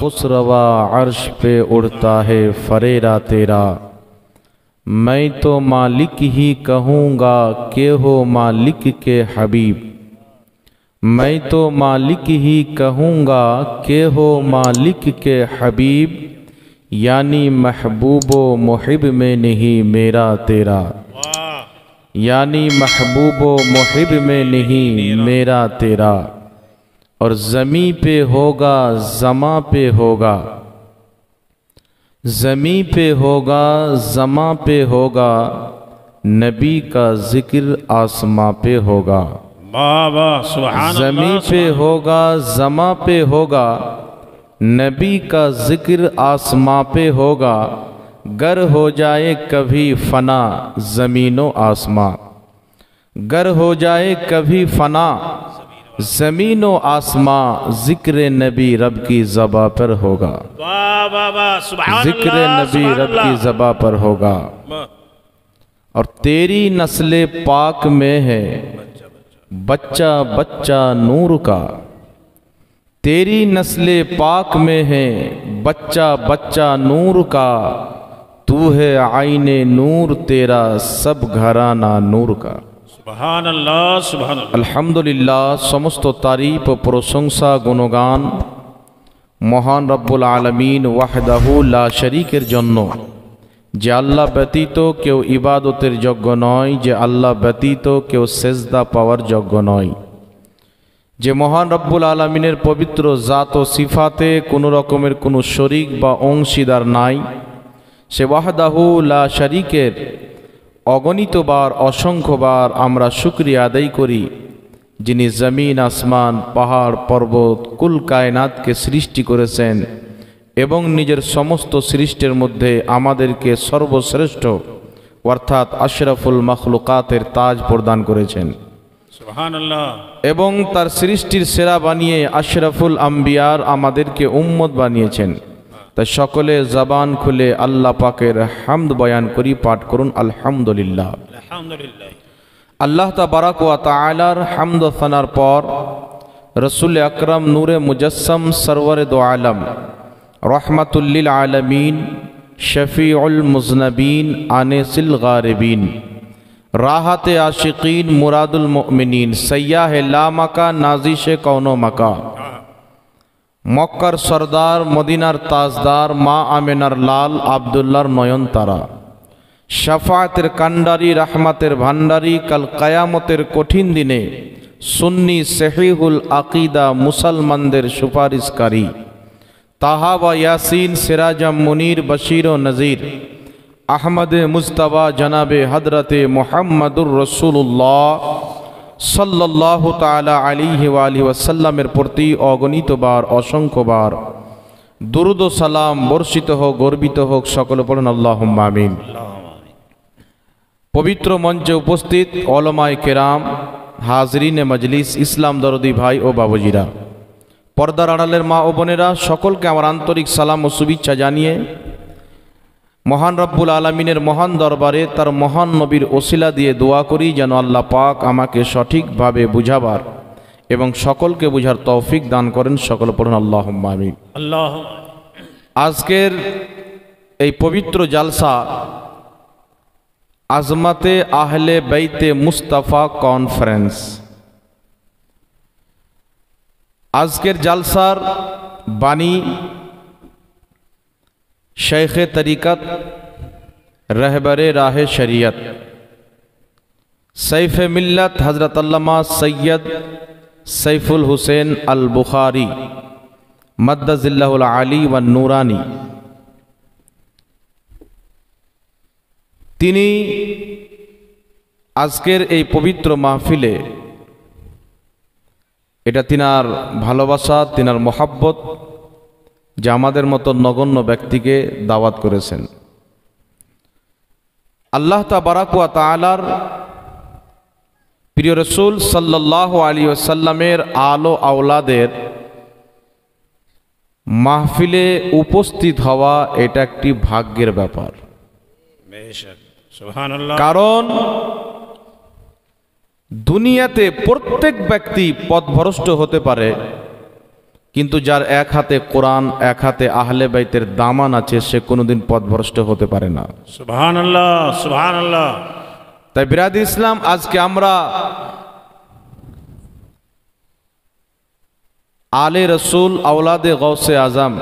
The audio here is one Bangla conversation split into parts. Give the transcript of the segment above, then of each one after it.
خسروا عرش پہ اڑتا ہے فریرا تیرا میں تو مالک ہی کہوں گا کہ ہو مالک کے حبیب میں تو مالک ہی کہوں گا کہ ہو مالک کے حبیب یعنی محبوب و محب میں نہیں میرا تیرا یعنی محبوب و محب میں نہیں میرا تیرا اور زمیں پہ ہوگا زماں پہ ہوگا زمیں پہ ہوگا زماں پہ ہوگا نبی کا ذکر آسماں پہ ہوگا باب سمیں پہ ہوگا زماں پہ ہوگا نبی کا ذکر آسماں پہ ہوگا گر ہو جائے کبھی فنا زمین و آسماں گر ہو جائے کبھی فنا زمین و آسمان ذکر نبی رب کی زبا پر ہوگا ذکر نبی رب کی زبا پر ہوگا اور تیری نسل پاک میں ہے بچہ بچہ نور کا تیری نسل پاک میں ہے بچہ بچہ نور کا تو ہے آئین نور تیرا سب گھرانہ نور کا আলহামদুলিল্লাহ সমস্ত তারিফ ও প্রশংসা গুণগান মহান রব্বুল আলমিন ওয়াহদাহুল্লা শরিকের জন্য যে আল্লাহ ব্যতীত কেউ ইবাদতের যোগ্য নয় যে আল্লাহ ব্যতীত কেউ সেজদা পাওয়ার যোগ্য নয় যে মহান রব্বুল আলমিনের পবিত্র জাত ও সিফাতে কোনো রকমের কোনো শরিক বা অংশীদার নাই সে ওয়াহদাহুল্লা শরিকের অগণিতবার অসংখ্যবার আমরা শুক্রিয়া আদায় করি যিনি জমিন আসমান পাহাড় পর্বত কুল কায়নাতকে সৃষ্টি করেছেন এবং নিজের সমস্ত সৃষ্টির মধ্যে আমাদেরকে সর্বশ্রেষ্ঠ অর্থাৎ আশরাফুল মখলুকাতের তাজ প্রদান করেছেন এবং তার সৃষ্টির সেরা বানিয়ে আশরাফুল আম্বিয়ার আমাদেরকে উম্মত বানিয়েছেন شکل زبان کھلے اللہ پاکر رحمد بیان کری پاٹ کرن الحمدللہ اللہ الحمد للہ اللہ تبرک وطلر حمد پار رسول اکرم نور مجسم سرور دو عالم رحمت للعالمین شفیع المزنبین عنص الغاربین راحت عاشقین مراد المؤمنین سیاہ لامکا نازش کون و مکا মক্কার সর্দার মদিনার তাজদার মা আমেনার লাল আবদুল্লার নয়ন তারা কান্ডারি রাহমাতের ভান্ডারি কাল কায়ামতের কঠিন দিনে সুন্নি শেহিহুল আকিদা মুসলমানদের সুপারিশকারী তাহাবা ইয়াসিন সিরাজম মুনির বশির ও নজির আহমদে মুস্তাবা জনাবে হদরতে মোহাম্মদুর রসুল্লাহ সাল্লাহ তালা আলিহি আলি ওয়াসাল্লামের প্রতি অগণিতবার অসংখ্যবার দুরুদ সালাম বর্ষিত হোক গর্বিত হোক সকল পড়ুন আল্লাহ পবিত্র মঞ্চে উপস্থিত অলমায় কেরাম হাজরিনে মজলিস ইসলাম দরদি ভাই ও বাবুজিরা পর্দার আড়ালের মা ও বোনেরা সকলকে আমার আন্তরিক সালাম ও শুভেচ্ছা জানিয়ে মহান রব্বুল আলমিনের মহান দরবারে তার মহান নবীর ওসিলা দিয়ে দোয়া করি যেন আল্লাহ পাক আমাকে সঠিকভাবে বুঝাবার এবং সকলকে বুঝার তৌফিক দান করেন সকল পড়ুন আল্লাহ আল্লাহ আজকের এই পবিত্র জালসা আজমাতে আহলে বেইতে মুস্তাফা কনফারেন্স আজকের জালসার বাণী شیخ طریقت رہبر راہ شریعت سیف ملت حضرت علامہ سید سیف الحسین البخاری الخاری مدل علی و نورانی تین آج کے یہ پوتر محفل یہ تینار محبت যে আমাদের মতো নগণ্য ব্যক্তিকে দাওয়াত করেছেন আল্লাহ তাবারাকুয়া তালার প্রিয় রসুল সাল্লাহ আলী ওসাল্লামের আলো আওলাদের মাহফিলে উপস্থিত হওয়া এটা একটি ভাগ্যের ব্যাপার কারণ দুনিয়াতে প্রত্যেক ব্যক্তি পথভরষ্ট হতে পারে কিন্তু যার এক হাতে কোরআন এক হাতে আহলে বাইতের দামান আছে সে কোনোদিন পথভ্রষ্ট হতে পারে না তাই বিরাদ ইসলাম আজকে আমরা আলে রসুল আওলাদে গৌসে আজম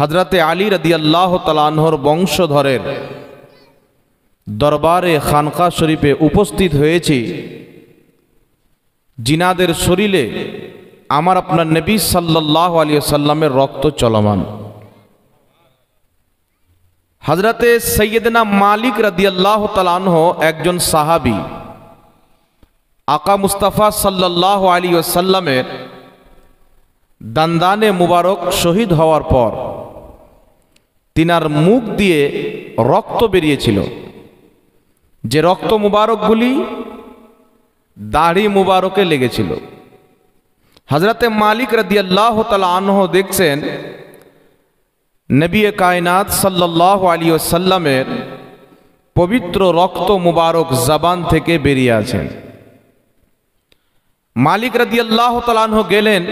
হজরতে আলী রদি আল্লাহ তালানহর বংশধরের দরবারে খানকা শরীফে উপস্থিত হয়েছি জিনাদের শরীরে আমার আপনার নবী সাল্লাহ আলী সাল্লামের রক্ত চলমান হজরতে সৈয়দনা মালিক রাদিয়াল্লাহ তালানহ একজন সাহাবি আকা মুস্তাফা সাল্লাহ আলী ওসাল্লামের দান্দানে মুবারক শহীদ হওয়ার পর তিনার মুখ দিয়ে রক্ত বেরিয়েছিল যে রক্ত মুবারকগুলি দাড়ি মুবারকে লেগেছিল হজরতে মালিক আল্লাহ তালাহ দেখছেন নবী কায়নাত সাল্লাহ আলী ওসাল্লামের পবিত্র রক্ত মুবারক জবান থেকে বেরিয়ে আছেন মালিক আল্লাহ তালাহ গেলেন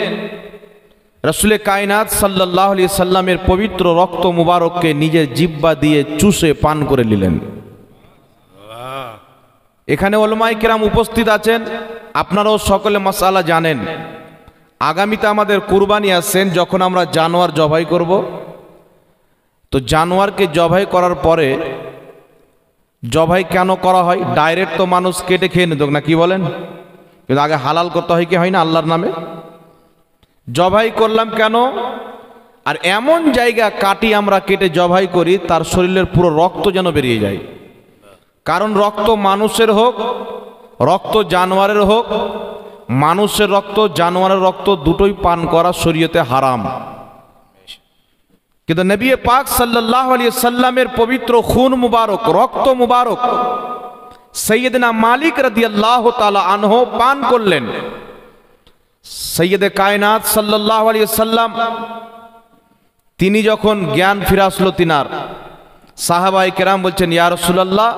রসুলে কায়নাত সাল্লাহ আলি সাল্লামের পবিত্র রক্ত মুবারককে নিজের জিব্বা দিয়ে চুষে পান করে নিলেন এখানে ওলমাই কেরাম উপস্থিত আছেন আপনারাও সকলে মশালা জানেন আগামীতে আমাদের কুরবানি আসছেন যখন আমরা জানোয়ার জবাই করব তো জানোয়ারকে জবাই করার পরে জবাই কেন করা হয় ডাইরেক্ট তো মানুষ কেটে খেয়ে নিত না কি বলেন কিন্তু আগে হালাল করতে হয় কি হয় না আল্লাহর নামে জবাই করলাম কেন আর এমন জায়গা কাটি আমরা কেটে জবাই করি তার শরীরের পুরো রক্ত যেন বেরিয়ে যায় কারণ রক্ত মানুষের হোক রক্ত জানোয়ারের হোক মানুষের রক্ত জানোয়ারের রক্ত দুটোই পান করা শরীয়তে হারাম কিন্তু নবী পাক সাল্লাহ আলী সাল্লামের পবিত্র খুন মুবারক রক্ত মুবারক সৈয়দনা মালিক আল্লাহ তালা আনহ পান করলেন সৈয়দে কায়নাত সাল্লাহ আলী সাল্লাম তিনি যখন জ্ঞান ফিরে আসলো তিনার সাহাবাই কেরাম বলছেন ইয়ারসুল্লাহ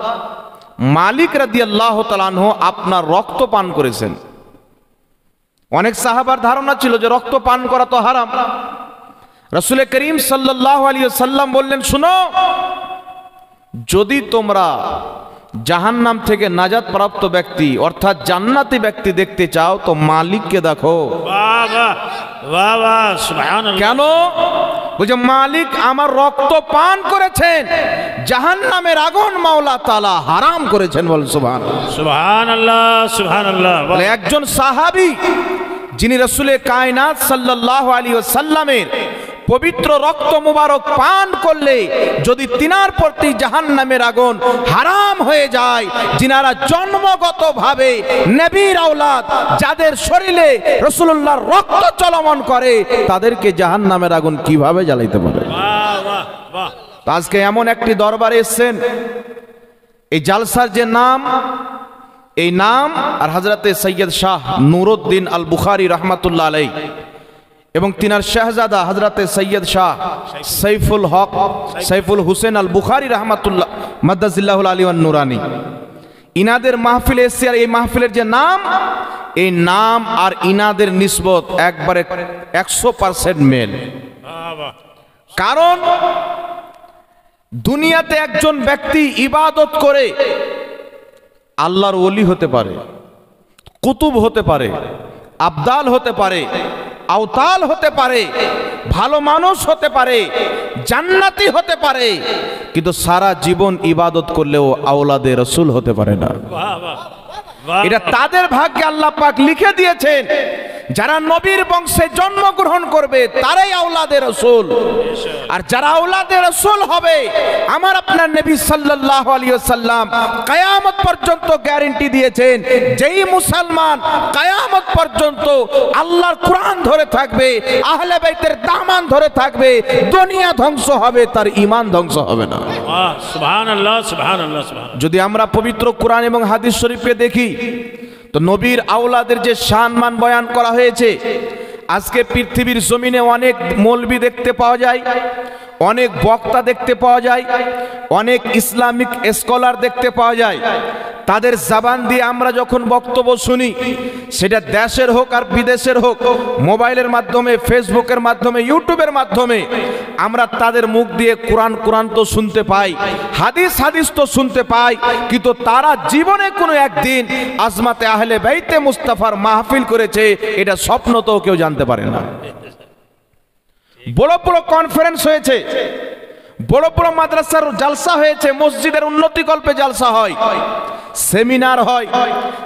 মালিক রাদি আল্লাহ আনহ আপনার রক্ত পান করেছেন অনেক সাহাবার ধারণা ছিল যে রক্ত পান করা তো হারাম রসুল করিম সাল্লাহ আলী সাল্লাম বললেন শুনো যদি তোমরা জাহান নাম থেকে নাজাদ প্রাপ্ত ব্যক্তি অর্থাৎ জান্নাতি ব্যক্তি দেখতে চাও তো মালিককে দেখো কেন বুঝে মালিক আমার রক্ত পান করেছেন জাহান নামের আগুন মাওলা তালা হারাম করেছেন বল সুবহান সুবহান আল্লাহ সুবহান আল্লাহ একজন সাহাবি যিনি রসুলের কায়নাত সাল্লাহ আলী ও সাল্লামের পবিত্র রক্ত মুবারক পান করলে যদি তিনার প্রতি জাহান নামের আগুন হারাম হয়ে যায় যিনারা জন্মগতভাবে নেবির আওলাদ যাদের শরীরে রসুল্লাহ রক্ত চলমন করে তাদেরকে জাহান নামের আগুন কিভাবে জ্বালাইতে পারে আজকে এমন একটি দরবারে এসছেন এই জালসার যে নাম এই নাম আর হাজরাতে সৈয়দ শাহ নুরুদ্দিন আল বুখারি রহমাতুল্লাহ আলাই এবং তিনার শাহজাদা হজরতে সৈয়দ শাহ সৈফুল হক সৈফুল হুসেন আল বুখারি রহমতুল্লাহ মাদ্দাজিল্লাহুল আলী নুরানি ইনাদের মাহফিল এসছি আর এই মাহফিলের যে নাম এই নাম আর ইনাদের নিসবত একবারে একশো পারসেন্ট মেল কারণ দুনিয়াতে একজন ব্যক্তি ইবাদত করে আল্লাহর ওলি হতে পারে কুতুব হতে পারে আবদাল হতে পারে আওতাল হতে পারে ভালো মানুষ হতে পারে জান্নাতি হতে পারে কিন্তু সারা জীবন ইবাদত করলেও আওলাদে রসুল হতে পারে না এটা তাদের ভাগ্যে আল্লাহ পাক লিখে দিয়েছেন যারা নবীর বংশে জন্মগ্রহণ করবে তারাই আওলাদের রসুল আর যারা আওলাদের রসুল হবে আমার আপনার নবী সাল্লাহ আলী সাল্লাম কায়ামত পর্যন্ত গ্যারেন্টি দিয়েছেন যেই মুসলমান কায়ামত পর্যন্ত আল্লাহর কোরআন ধরে থাকবে আহলে বাইতের দামান ধরে থাকবে দুনিয়া ধ্বংস হবে তার ইমান ধ্বংস হবে না যদি আমরা পবিত্র কোরআন এবং হাদিস শরীফকে দেখি তো নবীর আওলাদের যে সম্মান বয়ান করা হয়েছে আজকে পৃথিবীর জমিনে অনেক মৌলবি দেখতে পাওয়া যায় অনেক বক্তা দেখতে পাওয়া যায় অনেক ইসলামিক স্কলার দেখতে পাওয়া যায় তাদের জাবান দিয়ে আমরা যখন বক্তব্য শুনি সেটা দেশের হোক আর বিদেশের হোক মোবাইলের মাধ্যমে ফেসবুকের মাধ্যমে ইউটিউবের মাধ্যমে আমরা তাদের মুখ দিয়ে কোরআন কোরআন তো শুনতে পাই হাদিস হাদিস তো শুনতে পাই কিন্তু তারা জীবনে কোনো একদিন আজমাতে আহলে বাইতে মুস্তাফার মাহফিল করেছে এটা স্বপ্ন তো কেউ জানতে পারে না বড় বড় কনফারেন্স হয়েছে বড় বড় মাদ্রাসার জালসা হয়েছে মসজিদের উন্নতি গল্পে জালসা হয় সেমিনার হয়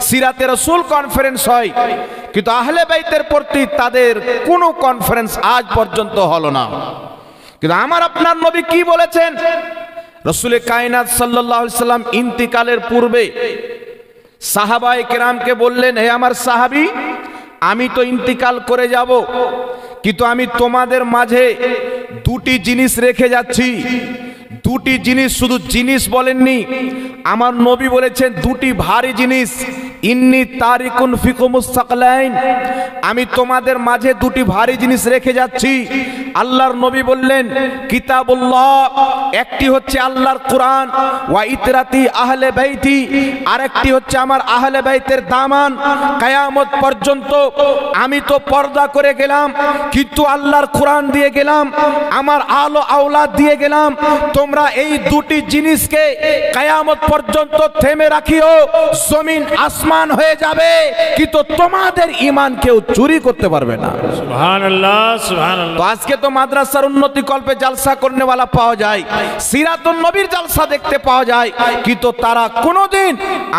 সিরাতে রসুল কনফারেন্স হয় কিন্তু আহলে বাইতের প্রতি তাদের কোনো কনফারেন্স আজ পর্যন্ত হলো না কিন্তু আমার আপনার নবী কি বলেছেন রসুল কায়নাত সাল্লাহ সাল্লাম ইন্তিকালের পূর্বে সাহাবায় কেরামকে বললেন হে আমার সাহাবি আমি তো ইন্তিকাল করে যাব কিন্তু আমি তোমাদের মাঝে দুটি জিনিস রেখে যাচ্ছি দুটি জিনিস শুধু জিনিস বলেননি আমার নবী বলেছেন দুটি ভারী জিনিস ইন্নি তারিকুন ফিকুমুস্তাকলাইন আমি তোমাদের মাঝে দুটি ভারী জিনিস রেখে যাচ্ছি আল্লাহর নবী বললেন কিতাবুল্লাহ একটি হচ্ছে আল্লাহর কোরআন ওয়া ইতরাতি আহলে বাইতি আরেকটি হচ্ছে আমার আহলে বাইতের দামান কায়ামত পর্যন্ত আমি তো পর্দা করে গেলাম কিন্তু আল্লাহর কোরআন দিয়ে গেলাম আমার আলো আওলাদ দিয়ে গেলাম তোমরা তোমরা এই দুটি জিনিসকে কায়ামত পর্যন্ত থেমে রাখিও জমিন আসমান হয়ে যাবে কিন্তু তোমাদের ইমান কেউ চুরি করতে পারবে না আজকে তো মাদ্রাসার উন্নতি কল্পে জালসা করনে वाला পাওয়া যায় সিরাতুন নবীর জালসা দেখতে পাওয়া যায় কিন্তু তারা কোনোদিন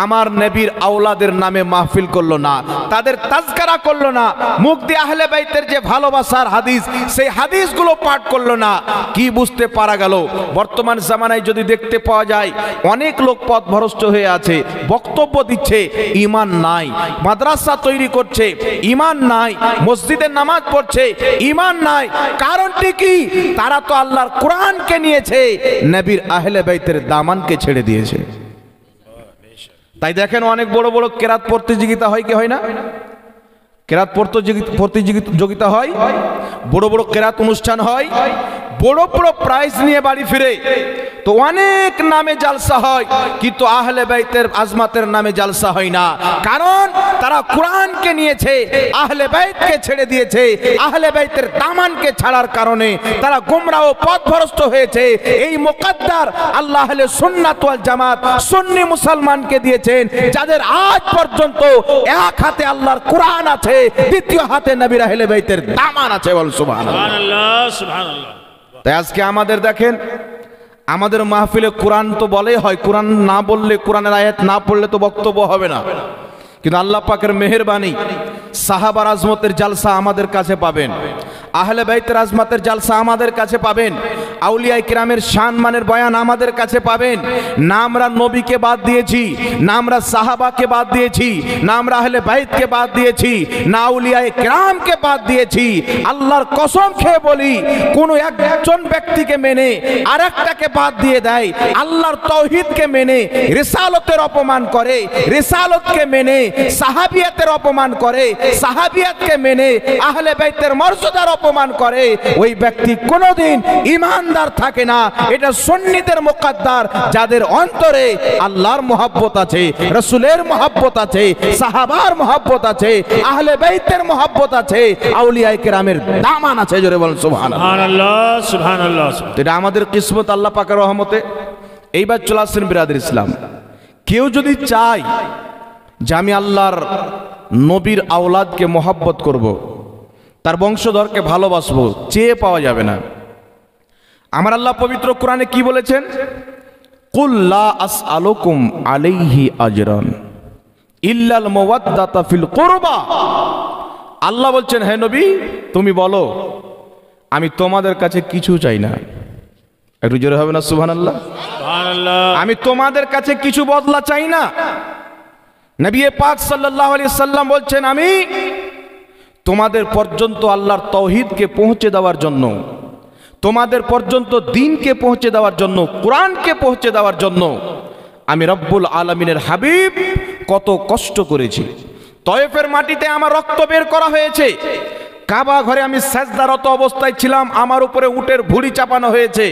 আমার নবীর আওলাদের নামে মাহফিল করলো না তাদের তাজকারা করলো না মুখ দিয়ে আহলে বাইতের যে ভালোবাসার হাদিস সেই হাদিসগুলো পাঠ করলো না কি বুঝতে পারা গেল বর্তমান বর্তমান জামানায় যদি দেখতে পাওয়া যায় অনেক লোক পথ ভরস্ত হয়ে আছে বক্তব্য দিচ্ছে ইমান নাই মাদ্রাসা তৈরি করছে ইমান নাই মসজিদে নামাজ পড়ছে ইমান নাই কারণটি কি তারা তো আল্লাহর কোরআনকে নিয়েছে নবীর আহলে বাইতের দামানকে ছেড়ে দিয়েছে তাই দেখেন অনেক বড় বড় কেরাত প্রতিযোগিতা হয় কি হয় না কেরাত প্রতিযোগিতা হয় বড় বড় কেরাত অনুষ্ঠান হয় বড় বড় প্রাইজ নিয়ে বাড়ি ফিরে তো অনেক নামে জালসা হয় কিন্তু আহলে বাইতের আজমাতের নামে জালসা হয় না কারণ তারা কোরআনকে নিয়েছে আহলে বাইতকে ছেড়ে দিয়েছে আহলে বাইতের দামানকে ছাড়ার কারণে তারা গোমরা ও পথভরস্ত হয়েছে এই মোকাদ্দার আল্লাহ আহলে সুন্নাত ওয়াল জামাত সুন্নি মুসলমানকে দিয়েছেন যাদের আজ পর্যন্ত এক হাতে আল্লাহর কোরআন আছে দ্বিতীয় হাতে নবীর হেলে বাইতের দামান আছে বল তাই আজকে আমাদের দেখেন আমাদের মাহফিলে কোরআন তো বলেই হয় কোরআন না বললে কোরআনের আয়াত না পড়লে তো বক্তব্য হবে না কিন্তু আল্লাহ পাকের মেহরবানি সাহাবার আজমতের জালসা আমাদের কাছে পাবেন আহলে বাইতের আজমাতের জালসা আমাদের কাছে পাবেন আউলিয়ায় কিরামের মানের বয়ান আমাদের কাছে পাবেন না আমরা নবীকে বাদ দিয়েছি না আমরা সাহাবাকে বাদ দিয়েছি না আমরা আহলে বাইদকে বাদ দিয়েছি না আউলিয়ায় কিরামকে বাদ দিয়েছি আল্লাহর কসম খেয়ে বলি কোনো একজন ব্যক্তিকে মেনে আরেকটাকে বাদ দিয়ে দেয় আল্লাহর তৌহিদকে মেনে রিসালতের অপমান করে রিসালতকে মেনে সাহাবিয়াতের অপমান করে সাহাবিয়াতকে মেনে আহলে বাইতের মর্যাদার অপমান করে ওই ব্যক্তি কোনোদিন ইমান ইমানদার থাকে না এটা সন্নিদের মোকাদ্দার যাদের অন্তরে আল্লাহর মহাব্বত আছে রসুলের মহাব্বত আছে সাহাবার মহাব্বত আছে আহলে বাইতের মহাব্বত আছে আউলিয়ায় কেরামের দামান আছে জোরে বলেন সুবহানাল্লাহ সুবহানাল্লাহ এটা আমাদের কিসমত আল্লাহ পাকের রহমতে এইবার চলে আসছেন বিরাদের ইসলাম কেউ যদি চাই যে আমি আল্লাহর নবীর আওলাদকে মহাব্বত করব। তার বংশধরকে ভালোবাসবো চেয়ে পাওয়া যাবে না আমার আল্লাহ পবিত্র কোরআনে কি বলেছেন কুল্লা আস আলোকুম আলাইহি আজরান ইল্লাল মোয়াদ্দাতা ফিল করবা আল্লাহ বলছেন হে নবী তুমি বলো আমি তোমাদের কাছে কিছু চাই না একটু জোরে হবে না সুহান আল্লাহ আমি তোমাদের কাছে কিছু বদলা চাই না নবী পাক সাল্লাহ আলি সাল্লাম বলছেন আমি তোমাদের পর্যন্ত আল্লাহর তৌহিদকে পৌঁছে দেওয়ার জন্য তোমাদের পর্যন্ত দিনকে পৌঁছে দেওয়ার জন্য কোরআনকে পৌঁছে দেওয়ার জন্য আমি রব্বুল আলমিনের হাবিব কত কষ্ট করেছি তয়েফের মাটিতে আমার রক্ত বের করা হয়েছে কাবা ঘরে আমি সাজদারত অবস্থায় ছিলাম আমার উপরে উটের ভুড়ি চাপানো হয়েছে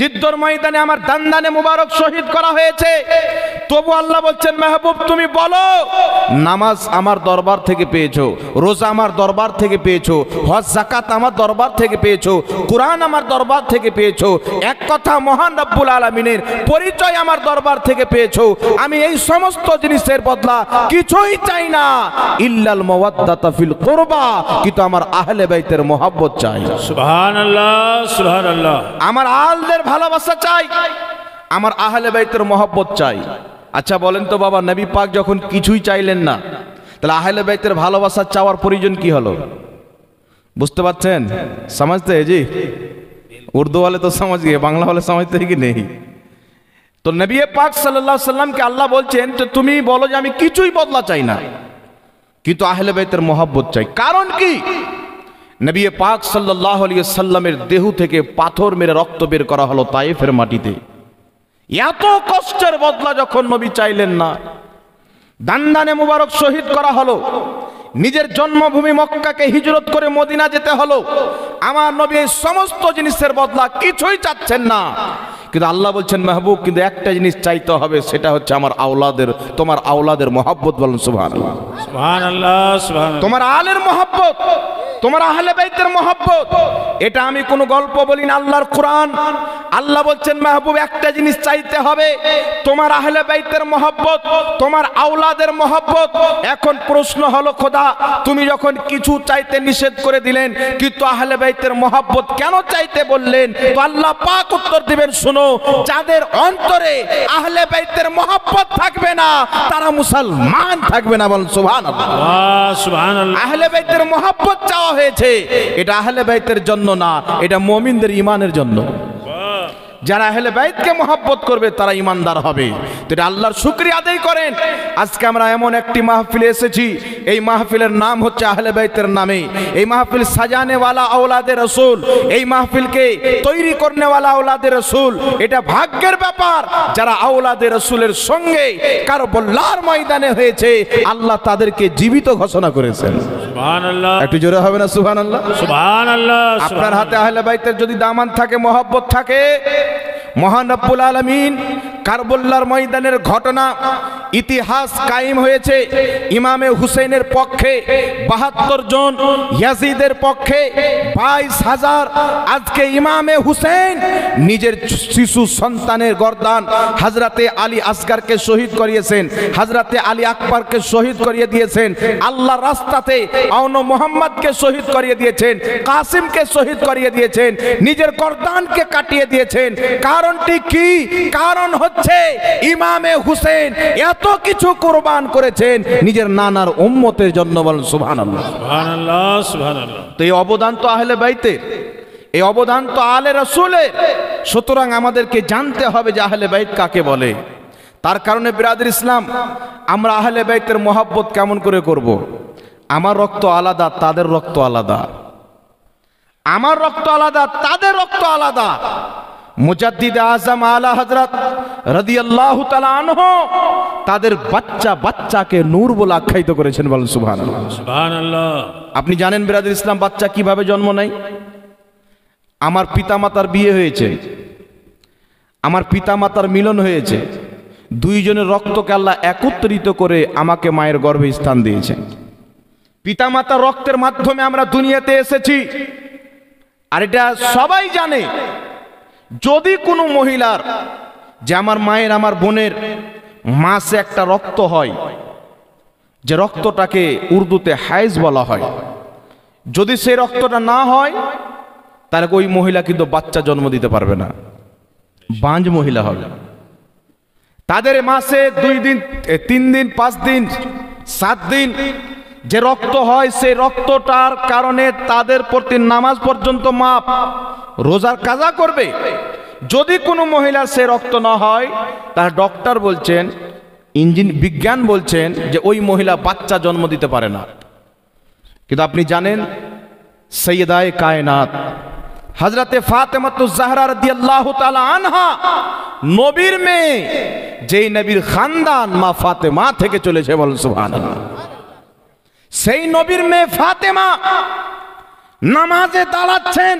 জিদ্দর ময়দানে আমার দানদানে মুবারক শহীদ করা হয়েছে তবু আল্লাহ বলছেন মেহবুব তুমি বলো নামাজ আমার দরবার থেকে পেয়েছো রোজা আমার দরবার থেকে পেয়েছো হজ জাকাত আমার দরবার থেকে পেয়েছো কোরআন আমার দরবার থেকে পেয়েছো এক কথা মহান রব্বুল আলমিনের পরিচয় আমার দরবার থেকে পেয়েছো আমি এই সমস্ত জিনিসের বদলা কিছুই চাই না ইল্লাল মওয়াদ্দাতা ফিল কুরবা কিন্তু আমার আহলে বাইতের মোহাব্বত চাই সুবহানাল্লাহ সুবহানাল্লাহ আমার আলদের ভালোবাসা চাই আমার আহলে বাইতের মহব্বত চাই আচ্ছা বলেন তো বাবা নবী পাক যখন কিছুই চাইলেন না তাহলে আহলে বাইতের ভালোবাসা চাওয়ার প্রয়োজন কি হলো বুঝতে পারছেন সমাজতে জি উর্দু হলে তো সমাজ গিয়ে বাংলা বলে সমাজতে কি নেই তো নবী পাক সাল্লাহ সাল্লামকে আল্লাহ বলছেন তো তুমি বলো যে আমি কিছুই বদলা চাই না কিন্তু আহলে বাইতের মহব্বত চাই কারণ কি নবী পাক সাল্লাহ আলী সাল্লামের দেহ থেকে পাথর মেরে রক্ত বের করা হলো তাইফের মাটিতে এত কষ্টের বদলা যখন নবী চাইলেন না দান্দানে মুবারক শহীদ করা হলো নিজের জন্মভূমি মক্কাকে হিজরত করে মদিনা যেতে হলো আমার নবী এই সমস্ত জিনিসের বদলা কিছুই চাচ্ছেন না কিন্তু আল্লাহ বলছেন মাহবুব কিন্তু একটা জিনিস চাইতে হবে সেটা হচ্ছে আমার আওলাদের তোমার আওলাদের মহাব্বত বলেন সুভান তোমার আলের মহাব্বত তোমার আহলে বাইতের মহাব্বত এটা আমি কোন গল্প বলি না আল্লাহর কোরআন আল্লাহ বলছেন মাহবুব একটা জিনিস চাইতে হবে তোমার আহলে বাইতের মহাব্বত তোমার আওলাদের মহাব্বত এখন প্রশ্ন হলো খোদা তুমি যখন কিছু চাইতে নিষেধ করে দিলেন কিন্তু আহলে বাইতের মহাব্বত কেন চাইতে বললেন তো আল্লাহ পাক উত্তর দিবেন শুনো যাদের অন্তরে আহলে বাইতের মহাব্বত থাকবে না তারা মুসলমান থাকবে না বলুন সুবহান আহলে বাইতের মহাব্বত চাওয়া হয়েছে এটা আহলে বাইতের জন্য না এটা মুমিনদের ইমানের জন্য যারা আহলে বাইতকে মহাব্বত করবে তারা ইমানদার হবে তো এটা আল্লাহর শুক্রিয়া আদায় করেন আজকে আমরা এমন একটি মাহফিলে এসেছি এই মাহফিলের নাম হচ্ছে আহলে বাইতের নামে এই মাহফিল সাজানেওয়ালা আওলাদে রসুল এই মাহফিলকে তৈরি করনেওয়ালা আওলাদে রসুল এটা ভাগ্যের ব্যাপার যারা আওলাদে রসুলের সঙ্গে কারো বল্লার ময়দানে হয়েছে আল্লাহ তাদেরকে জীবিত ঘোষণা করেছেন একটু জোরে হবে না সুবহানাল্লাহ সুবহানাল্লাহ আপনার হাতে আহলে বাইতের যদি দামান থাকে মহব্বত থাকে مہانبولا العالمین কারবুল্লার ময়দানের ঘটনা ইতিহাস কায়েম হয়েছে ইমামে হুসেনের পক্ষে বাহাত্তর জন ইয়াজিদের পক্ষে বাইশ হাজার আজকে ইমামে হুসেন নিজের শিশু সন্তানের গরদান হাজরাতে আলী আসগারকে শহীদ করিয়েছেন হাজরাতে আলী আকবরকে শহীদ করিয়ে দিয়েছেন আল্লাহ রাস্তাতে অন মোহাম্মদকে শহীদ করিয়ে দিয়েছেন কাসিমকে শহীদ করিয়ে দিয়েছেন নিজের গরদানকে কাটিয়ে দিয়েছেন কারণটি কি কারণ হচ্ছে হচ্ছে ইমামে হুসেন এত কিছু কোরবান করেছেন নিজের নানার উম্মতের জন্য বলেন সুহান তো এই অবদান তো আহলে বাইতে এই অবদান তো আলে রসুলে সুতরাং আমাদেরকে জানতে হবে যে আহলে বাইত কাকে বলে তার কারণে বিরাদের ইসলাম আমরা আহলে বাইতের মহাব্বত কেমন করে করব। আমার রক্ত আলাদা তাদের রক্ত আলাদা আমার রক্ত আলাদা তাদের রক্ত আলাদা মুজাদ্দিদ আজম আলা হজরত রদি আল্লাহ তালানহ তাদের বাচ্চা বাচ্চাকে নূর বলে আখ্যায়িত করেছেন বলেন সুভান আপনি জানেন বিরাদের ইসলাম বাচ্চা কিভাবে জন্ম নেয় আমার পিতামাতার বিয়ে হয়েছে আমার পিতামাতার মিলন হয়েছে দুইজনের রক্তকে আল্লাহ একত্রিত করে আমাকে মায়ের গর্ভে স্থান দিয়েছেন পিতামাতার রক্তের মাধ্যমে আমরা দুনিয়াতে এসেছি আর এটা সবাই জানে যদি কোনো মহিলার যে আমার মায়ের আমার বোনের মাসে একটা রক্ত হয় যে রক্তটাকে উর্দুতে হাইজ বলা হয় যদি সেই রক্তটা না হয় তাহলে ওই মহিলা কিন্তু বাচ্চা জন্ম দিতে পারবে না বাঁজ মহিলা হবে তাদের মাসে দুই দিন তিন দিন পাঁচ দিন সাত দিন যে রক্ত হয় সেই রক্তটার কারণে তাদের প্রতি নামাজ পর্যন্ত মাপ রোজার কাজা করবে যদি কোনো মহিলার সে রক্ত না হয় তার ডক্টর বলছেন ইঞ্জিন বিজ্ঞান বলছেন যে ওই মহিলা বাচ্চা জন্ম দিতে পারে না কিন্তু আপনি জানেন সৈয়দায় কায়নাত হজরতে ফাতেমাতুজাহরা রদি আল্লাহ আনহা নবীর মেয়ে যেই নবীর খানদান মা ফাতেমা থেকে চলেছে বলেন সুহান সেই নবীর মেয়ে ফাতেমা নামাজে দাঁড়াচ্ছেন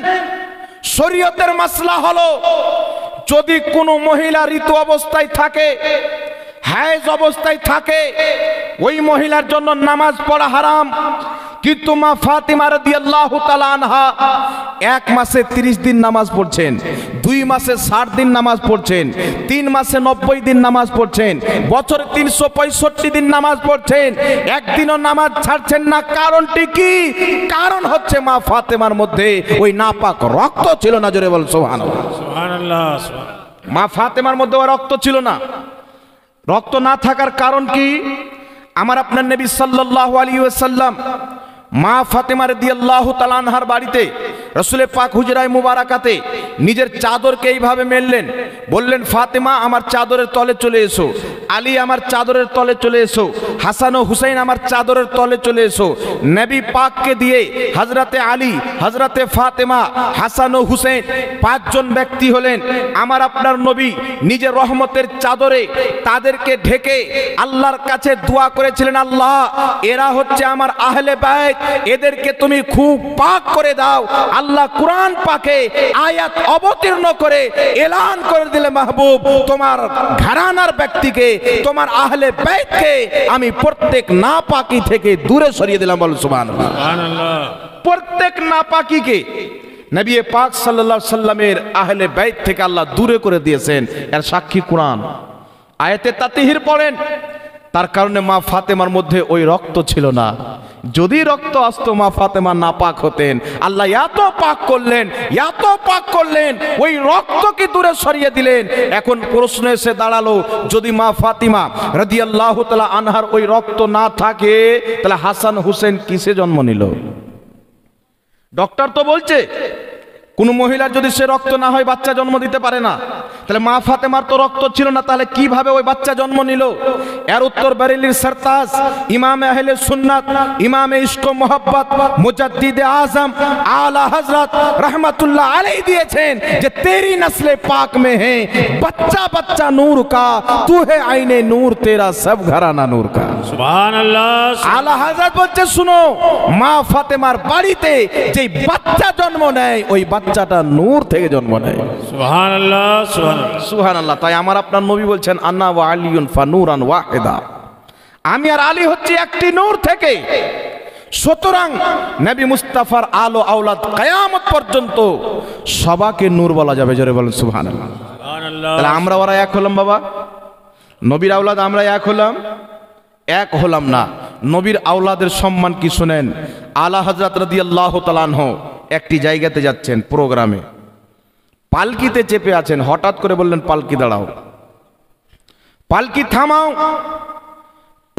শরীয়তের মাসলা হলো যদি কোনো মহিলা ঋতু অবস্থায় থাকে হায়জ অবস্থায় থাকে ওই মহিলার জন্য নামাজ পড়া হারাম কিন্তু মা ফাতেমার রাদিয়াল্লাহু তাআলা আনহা এক মাসে 30 দিন নামাজ পড়ছেন দুই মাসে ষাট দিন নামাজ পড়ছেন তিন মাসে নব্বই দিন নামাজ পড়ছেন বছরে পঁয়ষট্টি দিন নামাজ পড়ছেন একদিনও নামাজ ছাড়ছেন না কারণটি কি কারণ হচ্ছে মা ফাতেমার মধ্যে ওই নাপাক রক্ত ছিল না জোরে বল সোহান মা ফাতেমার মধ্যে ওই রক্ত ছিল না রক্ত না থাকার কারণ কি আমার আপনার নবী সাল্লাল্লাহু আলী ওয়াসাল্লাম মা ফাতেমার দিয়ে আল্লাহ তালানহার বাড়িতে রসুলের পাক হুজরায় মুবারাকাতে নিজের চাদরকে এইভাবে মেললেন বললেন ফাতেমা আমার চাদরের তলে চলে এসো আলী আমার চাদরের তলে চলে এসো হাসান ও হুসাইন আমার চাদরের তলে চলে এসো নবী পাককে দিয়ে হজরতে আলী হজরতে ফাতেমা হাসান ও হুসেন পাঁচজন ব্যক্তি হলেন আমার আপনার নবী নিজের রহমতের চাদরে তাদেরকে ঢেকে আল্লাহর কাছে দোয়া করেছিলেন আল্লাহ এরা হচ্ছে আমার আহলে বায়ত এদেরকে তুমি খুব পাক করে দাও আল্লাহ আল্লাহ কোরআন পাকে আয়াত অবতীর্ণ করে এলান করে দিলে মাহবুব তোমার ঘরানার ব্যক্তিকে তোমার আহলে ব্যক্তিকে আমি প্রত্যেক না পাকি থেকে দূরে সরিয়ে দিলাম বল সুবান প্রত্যেক নাপাকিকে নবী পাক সাল্লা সাল্লামের আহলে ব্যয় থেকে আল্লাহ দূরে করে দিয়েছেন এর সাক্ষী কোরআন আয়াতে তাতিহির পড়েন তার কারণে মা ফাতেমার মধ্যে ওই রক্ত ছিল না যদি রক্ত আসতো মা ফাতেমা না পাক হতেন আল্লাহ এত পাক করলেন এত পাক করলেন ওই রক্তকে দূরে সরিয়ে দিলেন এখন প্রশ্ন এসে দাঁড়ালো যদি মা ফাতিমা রাজি আল্লাহ তালা আনহার ওই রক্ত না থাকে তাহলে হাসান হুসেন কিসে জন্ম নিল ডক্টর তো বলছে কোনো মহিলার যদি সে রক্ত না হয় বাচ্চা জন্ম দিতে পারে না তাহলে মা ফাতেমার তো রক্ত ছিল না তাহলে কিভাবে ওই বাচ্চা জন্ম নিল এর উত্তর বেরেলির সরতাজ ইমাম আহলে সুন্নাত ইমাম ইস্ক মোহাব্বত মুজাদ্দিদে আজম আলা হযরত রহমতুল্লাহ আলাইহি দিয়েছেন যে তেরি নসলে পাক মে হে বাচ্চা বাচ্চা নূর কা তু হে আইনে নূর তেরা সব ঘরানা নূর কা সুবহানাল্লাহ আলা হযরত বলছে শুনো মা ফাতেমার বাড়িতে যেই বাচ্চা জন্ম নেয় ওই বাচ্চাটা নূর থেকে জন্ম নেয় সুহান আল্লাহ তাই আমার আপনার নবী বলছেন আন্না ওয়া আলিউন ফা নূর আন ওয়াহেদা আমি আর আলী হচ্ছে একটি নূর থেকে সুতরাং নবী মুস্তাফার আলো আওলাদ কায়ামত পর্যন্ত সবাকে নূর বলা যাবে জোরে বলেন সুহান তাহলে আমরা ওরা এক হলাম বাবা নবীর আওলাদ আমরা এক হলাম এক হলাম না নবীর আওলাদের সম্মান কি শুনেন আলা হজরত রদি আল্লাহ তালানহ একটি জায়গাতে যাচ্ছেন প্রোগ্রামে পালকিতে চেপে আছেন হঠাৎ করে বললেন পালকি দাঁড়াও পালকি থামাও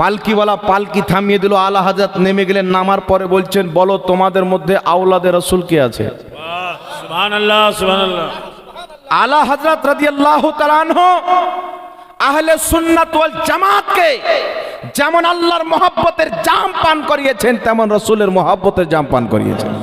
পালকিওয়ালা পালকি থামিয়ে দিল আলা হাজাত নেমে গেলেন নামার পরে বলছেন বলো তোমাদের মধ্যে আউলাদের রসুল কে আছে আলা হাজরাত রাদিয়াল্লাহু তাআলা আহলে সুন্নাত ওয়াল জামাতকে যেমন আল্লাহর মহাব্বতের জাম পান করিয়েছেন তেমন রসুলের মহাব্বতের জাম পান করিয়েছেন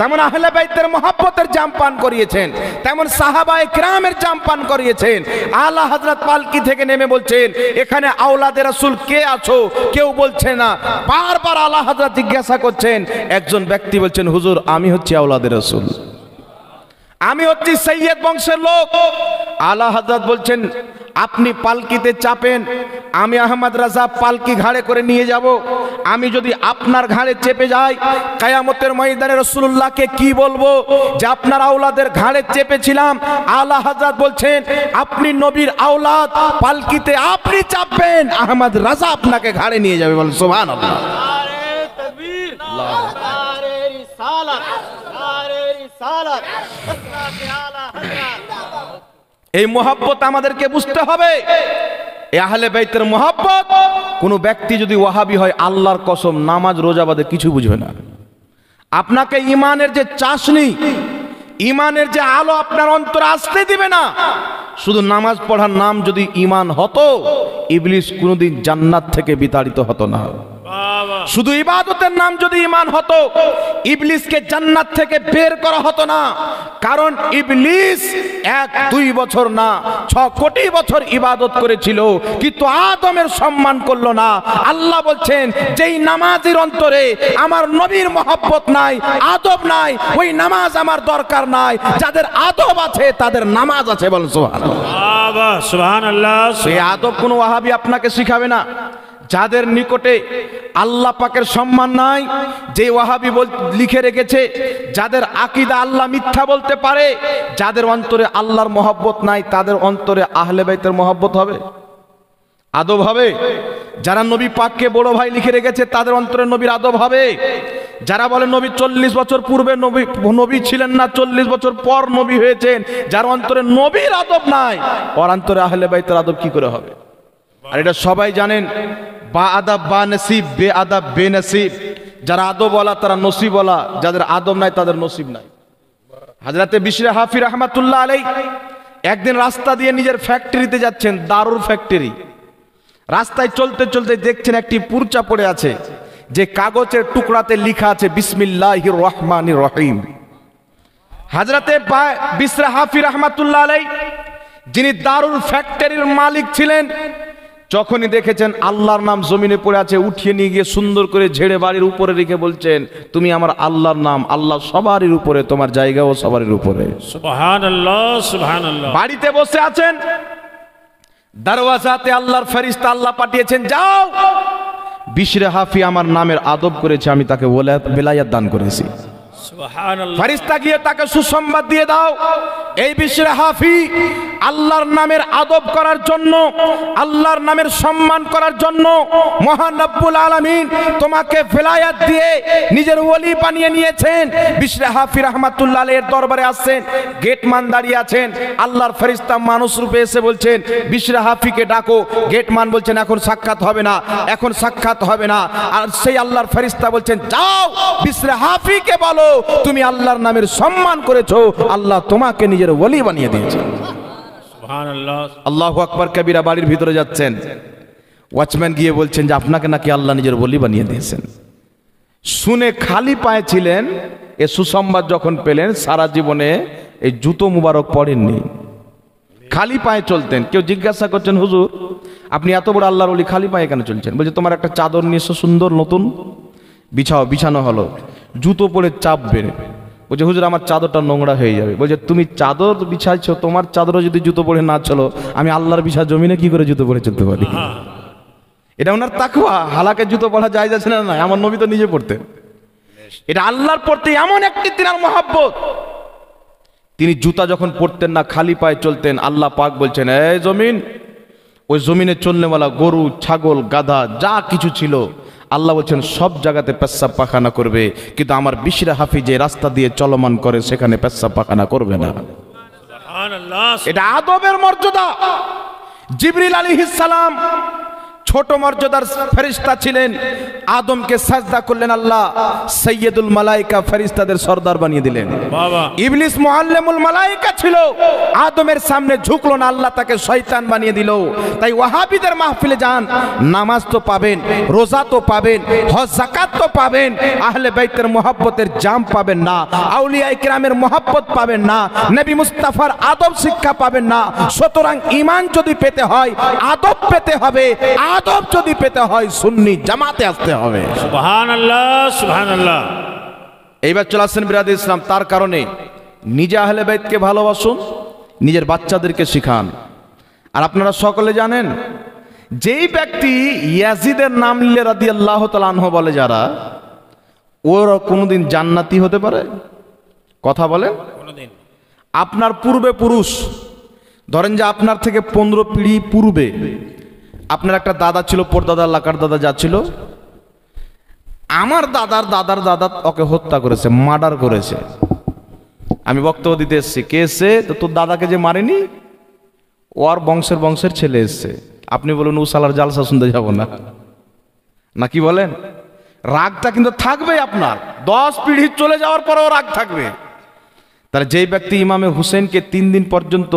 তেমন আহলে বাইতের মহাব্বতের জাম পান করিয়েছেন তেমন সাহাবা কিরামের জাম পান করিয়েছেন আলা হযরত পালকি থেকে নেমে বলছেন এখানে আওলাদে রাসূল কে আছো কেউ বলছে না বারবার আলা হযরত জিজ্ঞাসা করছেন একজন ব্যক্তি বলছেন হুজুর আমি হচ্ছি আওলাদে রাসূল আমি হচ্ছি সৈয়দ বংশের লোক আলা হযরত বলছেন আপনি পালকিতে চাপেন আমি আহমদ রাজা পালকি ঘাড়ে করে নিয়ে যাব আমি যদি আপনার ঘাড়ে চেপে যাই কায়ামতের ময়দানে রসুল্লাহকে কি বলবো যে আপনার আওলাদের ঘাড়ে চেপেছিলাম আলা হাজার বলছেন আপনি নবীর আওলাদ পালকিতে আপনি চাপবেন আহমদ রাজা আপনাকে ঘাড়ে নিয়ে যাবে বলেন সোভান আল্লাহ এই মহাব্বত আমাদেরকে বুঝতে হবে আহলে বাইতের মহাব্বত কোনো ব্যক্তি যদি ওয়াহাবি হয় আল্লাহর কসম নামাজ রোজাবাদে কিছু বুঝবে না আপনাকে ইমানের যে চাষনি ইমানের যে আলো আপনার অন্তর আসতে দিবে না শুধু নামাজ পড়ার নাম যদি ইমান হতো ইবলিশ কোনোদিন জান্নাত থেকে বিতাড়িত হতো না শুধু ইবাদতের নাম যদি ইমান হতো ইবলিসকে জান্নাত থেকে বের করা হতো না কারণ ইবলিস এক দুই বছর না ছ কোটি বছর ইবাদত করেছিল কিন্তু আদমের সম্মান করলো না আল্লাহ বলছেন যেই নামাজের অন্তরে আমার নবীর মহব্বত নাই আদব নাই ওই নামাজ আমার দরকার নাই যাদের আদব আছে তাদের নামাজ আছে বলছো আল্লাহ আদব কোনো ওয়াহাবি আপনাকে শিখাবে না যাদের নিকটে আল্লাহ পাকের সম্মান নাই যে ওয়াহাবি লিখে রেখেছে যাদের আকিদা আল্লাহ মিথ্যা বলতে পারে যাদের অন্তরে আল্লাহর মহব্বত নাই তাদের অন্তরে আহলে বাইতের মহব্বত হবে আদব হবে যারা নবী পাককে বড় ভাই লিখে রেখেছে তাদের অন্তরে নবীর আদব হবে যারা বলে নবী চল্লিশ বছর পূর্বে নবী নবী ছিলেন না চল্লিশ বছর পর নবী হয়েছেন যার অন্তরে নবীর আদব নাই পর অন্তরে আহলে বাইতের আদব কি করে হবে আর এটা সবাই জানেন বা আদাব বা নসিব বে আদাব বে নসিব যারা আদব বলা তারা নসিব বলা যাদের আদব নাই তাদের নসিব নাই হাজরাতে বিশরা হাফির রহমাতুল্লাহ আলাই একদিন রাস্তা দিয়ে নিজের ফ্যাক্টরিতে যাচ্ছেন দারুর ফ্যাক্টরি রাস্তায় চলতে চলতে দেখছেন একটি পুরচা পড়ে আছে যে কাগজের টুকরাতে লিখা আছে বিসমিল্লাহ রহমান রহিম হাজরাতে বিসরা হাফির রহমাতুল্লাহ আলাই যিনি দারুর ফ্যাক্টরির মালিক ছিলেন যখনই দেখেছেন আল্লাহর নাম জমিনে পড়ে আছে উঠিয়ে নিয়ে গিয়ে সুন্দর করে ঝেড়ে বাড়ির উপরে রেখে বলছেন তুমি আমার আল্লাহর নাম আল্লাহ সবারই উপরে তোমার জায়গাও সবারই উপরে বাড়িতে বসে আছেন দরওয়াজাতে আল্লাহর ফেরিস্তা আল্লাহ পাঠিয়েছেন যাও বিশরে হাফি আমার নামের আদব করেছে আমি তাকে বিলায়াত দান করেছি ফারিস্তা গিয়ে তাকে সুসংবাদ দিয়ে দাও এই বিশ্বের হাফি আল্লাহর নামের আদব করার জন্য আল্লাহর নামের সম্মান করার জন্য মহানব্বুল আলমিন তোমাকে ফেলায়াত দিয়ে নিজের ওলি বানিয়ে নিয়েছেন বিশ্রে হাফি রহমাতুল্লাহ এর দরবারে আসছেন গেটমান দাঁড়িয়ে আছেন আল্লাহর ফেরিস্তা মানুষ রূপে এসে বলছেন বিশ্রে হাফিকে ডাকো গেটমান বলছেন এখন সাক্ষাৎ হবে না এখন সাক্ষাৎ হবে না আর সেই আল্লাহর ফেরিস্তা বলছেন যাও বিশ্রে হাফিকে বলো তুমি আল্লাহর নামের সম্মান করেছো আল্লাহ তোমাকে নিজের ওলি বানিয়ে দিয়েছে আল্লাহ আকবর কবিরা বাড়ির ভিতরে যাচ্ছেন ওয়াচম্যান গিয়ে বলছেন যে আপনাকে নাকি আল্লাহ নিজের বলি বানিয়ে দিয়েছেন শুনে খালি পায়ে ছিলেন এ সুসংবাদ যখন পেলেন সারা জীবনে এই জুতো মুবারক পড়েননি খালি পায়ে চলতেন কেউ জিজ্ঞাসা করছেন হুজুর আপনি এত বড় আল্লাহর অলি খালি পায়ে কেন চলছেন বলছে তোমার একটা চাদর নিয়ে এসো সুন্দর নতুন বিছাও বিছানো হলো জুতো পরে চাপ বেড়ে বলছে হুজুর আমার চাদরটা নোংরা হয়ে যাবে বলছে তুমি চাদর বিছাইছো তোমার চাদরও যদি জুতো পরে না চলো আমি আল্লাহর বিছা জমিনে কি করে জুতো পরে চলতে পারি এটা ওনার তাকুয়া হালাকে জুতো পড়া যায় যাচ্ছে না না আমার নবী তো নিজে পড়তেন এটা আল্লাহর পড়তে এমন একটি তিনার মহাব্বত তিনি জুতা যখন পরতেন না খালি পায়ে চলতেন আল্লাহ পাক বলছেন এ জমিন ওই জমিনে চলনেওয়ালা গরু ছাগল গাধা যা কিছু ছিল আল্লাহ বলছেন সব জায়গাতে পেশাব পাখানা করবে কিন্তু আমার বিশিরা হাফি যে রাস্তা দিয়ে চলমান করে সেখানে পেশাব পাখানা করবে না এটা আদবের মর্যাদা জিবরিল আলী ইসালাম ছোট মর্যাদার ফেরিস্তা ছিলেন আদমকে সাজদা করলেন আল্লাহ সৈয়দুল মালাইকা ফেরিস্তাদের সর্দার বানিয়ে দিলেন ইবলিস মোহাল্লেমুল মালাইকা ছিল আদমের সামনে ঝুঁকল না আল্লাহ তাকে শয়তান বানিয়ে দিল তাই ওয়াহাবিদের মাহফিলে যান নামাজ তো পাবেন রোজা তো পাবেন হজ জাকাত তো পাবেন আহলে বাইতের মোহাব্বতের জাম পাবেন না আউলিয়া ইকরামের মোহাব্বত পাবেন না নবী মুস্তাফার আদব শিক্ষা পাবেন না সুতরাং ইমান যদি পেতে হয় আদব পেতে হবে আর আদব যদি পেতে হয় সুন্নি জামাতে আসতে হবে এইবার চলে আসছেন বিরাদ ইসলাম তার কারণে নিজে আহলে বেদকে ভালোবাসুন নিজের বাচ্চাদেরকে শিখান আর আপনারা সকলে জানেন যেই ব্যক্তি ইয়াজিদের নাম নিলে রাদি আল্লাহ তালানহ বলে যারা ওর কোনোদিন জান্নাতি হতে পারে কথা বলেন আপনার পূর্বে পুরুষ ধরেন যে আপনার থেকে পনেরো পিঁড়ি পূর্বে আপনার একটা দাদা ছিল পরদাদা লাকার দাদা যা ছিল আমার দাদার দাদার দাদা ওকে হত্যা করেছে মার্ডার করেছে আমি বক্তব্য দিতে এসছি কে এসছে তো তোর দাদাকে যে মারেনি ওর বংশের বংশের ছেলে এসছে আপনি বলুন উসালার জালসা শুনতে যাব না না কি বলেন রাগটা কিন্তু থাকবে আপনার দশ পিঢ়ি চলে যাওয়ার পরেও রাগ থাকবে তাহলে যেই ব্যক্তি ইমামে হুসেনকে তিন দিন পর্যন্ত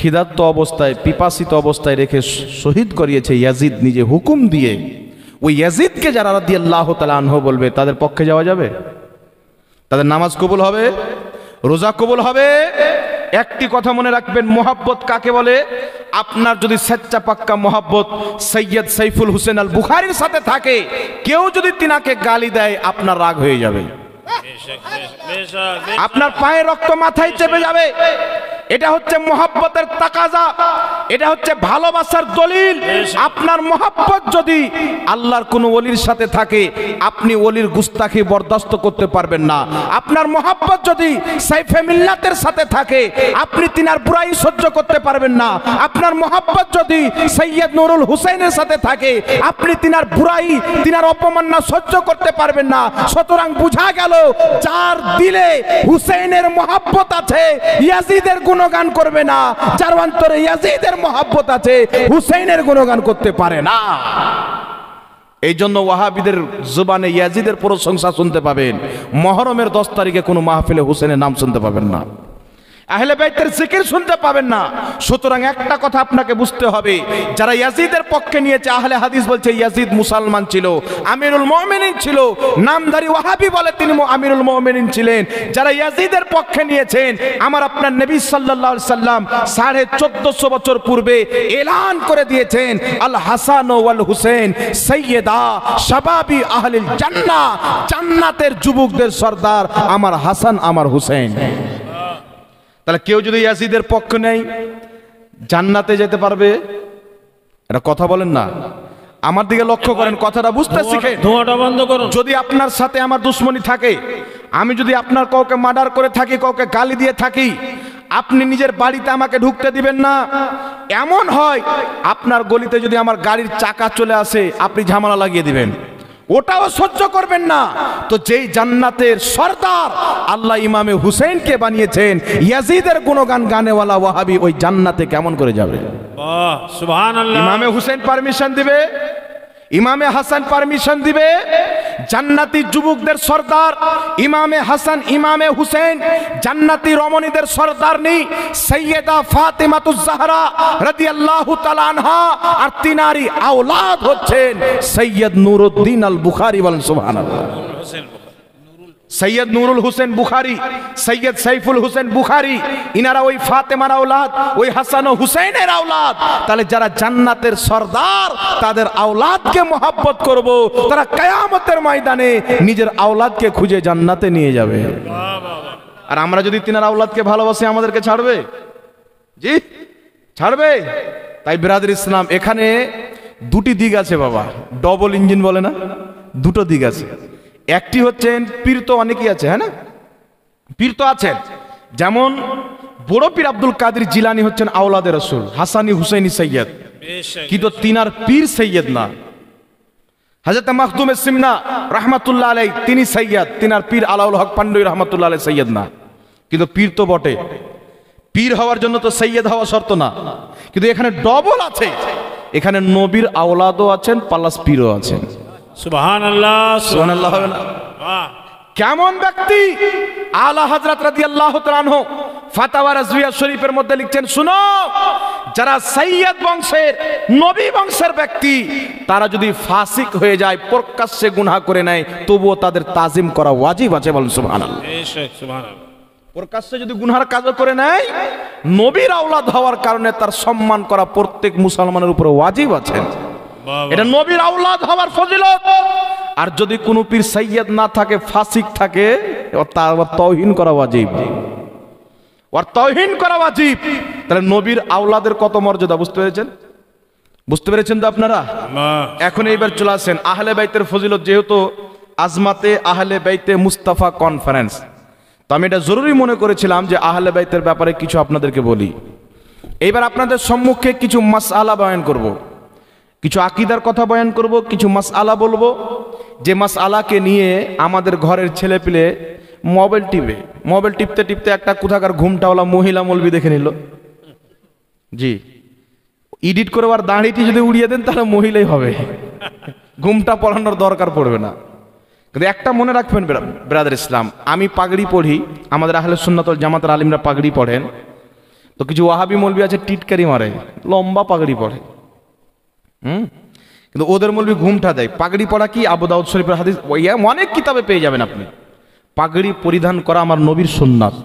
ক্ষিদার্ত অবস্থায় পিপাসিত অবস্থায় রেখে শহীদ করিয়েছে ইয়াজিদ নিজে হুকুম দিয়ে ওই ইয়াজিদকে যারা রাদি আল্লাহ আনহ বলবে তাদের পক্ষে যাওয়া যাবে তাদের নামাজ কবুল হবে রোজা কবুল হবে একটি কথা মনে রাখবেন মোহাব্বত কাকে বলে আপনার যদি স্বেচ্ছা পাক্কা মোহাব্বত সৈয়দ সাইফুল হুসেন আল বুখারির সাথে থাকে কেউ যদি তিনাকে গালি দেয় আপনার রাগ হয়ে যাবে আপনার পায়ে রক্ত মাথায় চেপে যাবে এটা হচ্ছে মহাব্বতের তাকাজা এটা হচ্ছে ভালোবাসার দলিল আপনার মহাব্বত যদি আল্লাহর কোন অলির সাথে থাকে আপনি অলির গুস্তাখি বরদাস্ত করতে পারবেন না আপনার মহাব্বত যদি সাইফে মিল্লাতের সাথে থাকে আপনি তিনার বুড়াই সহ্য করতে পারবেন না আপনার মহাব্বত যদি সৈয়দ নুরুল হুসাইনের সাথে থাকে আপনি তিনার বুড়াই তিনার অপমাননা সহ্য করতে পারবেন না সুতরাং বুঝা গেল যার দিলে হুসেনের মহাব্বত আছে ইয়াজিদের গুণ গুণগান করবে না যার অন্তরে ইয়াজিদের মহাব্বত আছে হুসেইনের গুণগান করতে পারে না এই জন্য ওয়াহাবিদের জুবানে ইয়াজিদের প্রশংসা শুনতে পাবেন মহরমের দশ তারিখে কোনো মাহফিলে হুসেনের নাম শুনতে পাবেন না আহলে বাইতের জিকির শুনতে পাবেন না সুতরাং একটা কথা আপনাকে বুঝতে হবে যারা ইয়াজিদের পক্ষে নিয়েছে আহলে হাদিস বলছে ইয়াজিদ মুসলমান ছিল আমিরুল মুমিনিন ছিল নামধারী ওয়াহাবি বলে তিনি আমিরুল মুমিনিন ছিলেন যারা ইয়াজিদের পক্ষে নিয়েছেন আমার আপনার নবী সাল্লাল্লাহু আলাইহি সাল্লাম সাড়ে চোদ্দশো বছর পূর্বে এলান করে দিয়েছেন আল হাসান ওয়াল হুসেন সৈয়দা শাবাবি আহলিল জান্নাহ জান্নাতের যুবকদের সর্দার আমার হাসান আমার হুসেন তাহলে কেউ যদি ইয়াজিদের পক্ষ নেয় জান্নাতে যেতে পারবে এটা কথা বলেন না আমার দিকে লক্ষ্য করেন কথাটা বুঝতে শিখে ধোঁয়াটা বন্ধ করুন যদি আপনার সাথে আমার দুশ্মনী থাকে আমি যদি আপনার কাউকে মার্ডার করে থাকি কাউকে গালি দিয়ে থাকি আপনি নিজের বাড়িতে আমাকে ঢুকতে দিবেন না এমন হয় আপনার গলিতে যদি আমার গাড়ির চাকা চলে আসে আপনি ঝামেলা লাগিয়ে দিবেন ওটাও সহ্য করবেন না তো যেই জান্নাতের সর্দার আল্লাহ ইমামে হুসেনকে বানিয়েছেন ইয়াজিদের গুণগান গানেওয়ালা ওয়াহাবি ওই জান্নাতে কেমন করে যাবে ইমামে হুসেন পারমিশন দিবে ইমামে হাসান পারমিশন দিবে জান্নাতি যুবকদের সর্দার ইমামে হাসান ইমামে হুসেন জান্নাতি রমণীদের সর্দার নেই সৈয়দা ফাতেমাতুজাহরা রাদি আল্লাহ তালানহা আর তিনারি আওলাদ হচ্ছেন সৈয়দ নুরুদ্দিন আল বুখারি বলেন সুবহানাল্লাহ সৈয়দ নুরুল হুসেন বুখারি সৈয়দ সাইফুল হুসেন বুখারি ইনারা ওই ফাতেমার আওলাদ ওই হাসান হুসেনের আওলাদ তাহলে যারা জান্নাতের সর্দার তাদের আওলাদকে মোহাব্বত করব তারা কেয়ামতের ময়দানে নিজের আওলাদকে খুঁজে জান্নাতে নিয়ে যাবে আর আমরা যদি তিনার আওলাদকে ভালোবাসি আমাদেরকে ছাড়বে জি ছাড়বে তাই বিরাদের ইসলাম এখানে দুটি দিক আছে বাবা ডবল ইঞ্জিন বলে না দুটো দিক আছে একটি হচ্ছেন পীর তো অনেকেই আছে হ্যাঁ না পীর তো আছেন যেমন বড় পীর আব্দুল কাদির জিলানি হচ্ছেন আওলাদে রসুল হাসানি হুসাইনি সৈয়দ কিন্তু তিনার পীর সৈয়দ না হাজরত এ সিমনা রহমাতুল্লাহ আলাই তিনি সৈয়দ তিনার পীর আলাউল হক পান্ডুই রহমাতুল্লাহ আলাই সৈয়দ না কিন্তু পীর তো বটে পীর হওয়ার জন্য তো সৈয়দ হওয়া শর্ত না কিন্তু এখানে ডবল আছে এখানে নবীর আওলাদও আছেন পালাস পীরও আছেন কেমন ব্যক্তি আলা হজরত রাদি আল্লাহ তালানহ ফাতাওয়া রাজুয়া শরীফের মধ্যে লিখছেন শুনো যারা সৈয়দ বংশের নবী বংশের ব্যক্তি তারা যদি ফাসিক হয়ে যায় প্রকাশ্যে গুনা করে নেয় তবুও তাদের তাজিম করা ওয়াজিব আছে বলুন সুবহানাল্লাহ প্রকাশ্যে যদি গুনহার কাজ করে নেয় নবীর আওলাদ হওয়ার কারণে তার সম্মান করা প্রত্যেক মুসলমানের উপরে ওয়াজিব আছে এটা নবীর আউলাদ হওয়ার ফজিলত আর যদি কোনো পীর সৈয়দ না থাকে ফাসিক থাকে তার তহিন করা ওয়াজিব ওর তহিন করা ওয়াজিব তাহলে নবীর আউলাদের কত মর্যাদা বুঝতে পেরেছেন বুঝতে পেরেছেন তো আপনারা এখন এইবার চলে আসেন আহলে বাইতের ফজিলত যেহেতু আজমাতে আহলে বাইতে মুস্তাফা কনফারেন্স তো আমি এটা জরুরি মনে করেছিলাম যে আহলে বাইতের ব্যাপারে কিছু আপনাদেরকে বলি এইবার আপনাদের সম্মুখে কিছু মাস আলা বয়ন করবো কিছু আকিদার কথা বয়ান করব কিছু মাস আলা বলবো যে মাস আলাকে নিয়ে আমাদের ঘরের ছেলে পিলে মোবাইল টিপে মোবাইল টিপতে টিপতে একটা কোথাকার ঘুমটাওয়ালা মহিলা মলবি দেখে নিল জি এডিট করে আর দাঁড়িটি যদি উড়িয়ে দেন তাহলে মহিলাই হবে ঘুমটা পড়ানোর দরকার পড়বে না কিন্তু একটা মনে রাখবেন ব্রাদার ইসলাম আমি পাগড়ি পড়ি আমাদের আহলে সুন্নাতল জামাতের আলিমরা পাগড়ি পড়েন তো কিছু ওয়াহাবি মলবি আছে টিটকারি মারে লম্বা পাগড়ি পড়ে হুম কিন্তু ওদের মৌলবি ঘুমটা দেয় পাগড়ি পরা কি আবু দাউদ শরীফের হাদিস অনেক কিতাবে পেয়ে যাবেন আপনি পাগড়ি পরিধান করা আমার নবীর সুন্নাত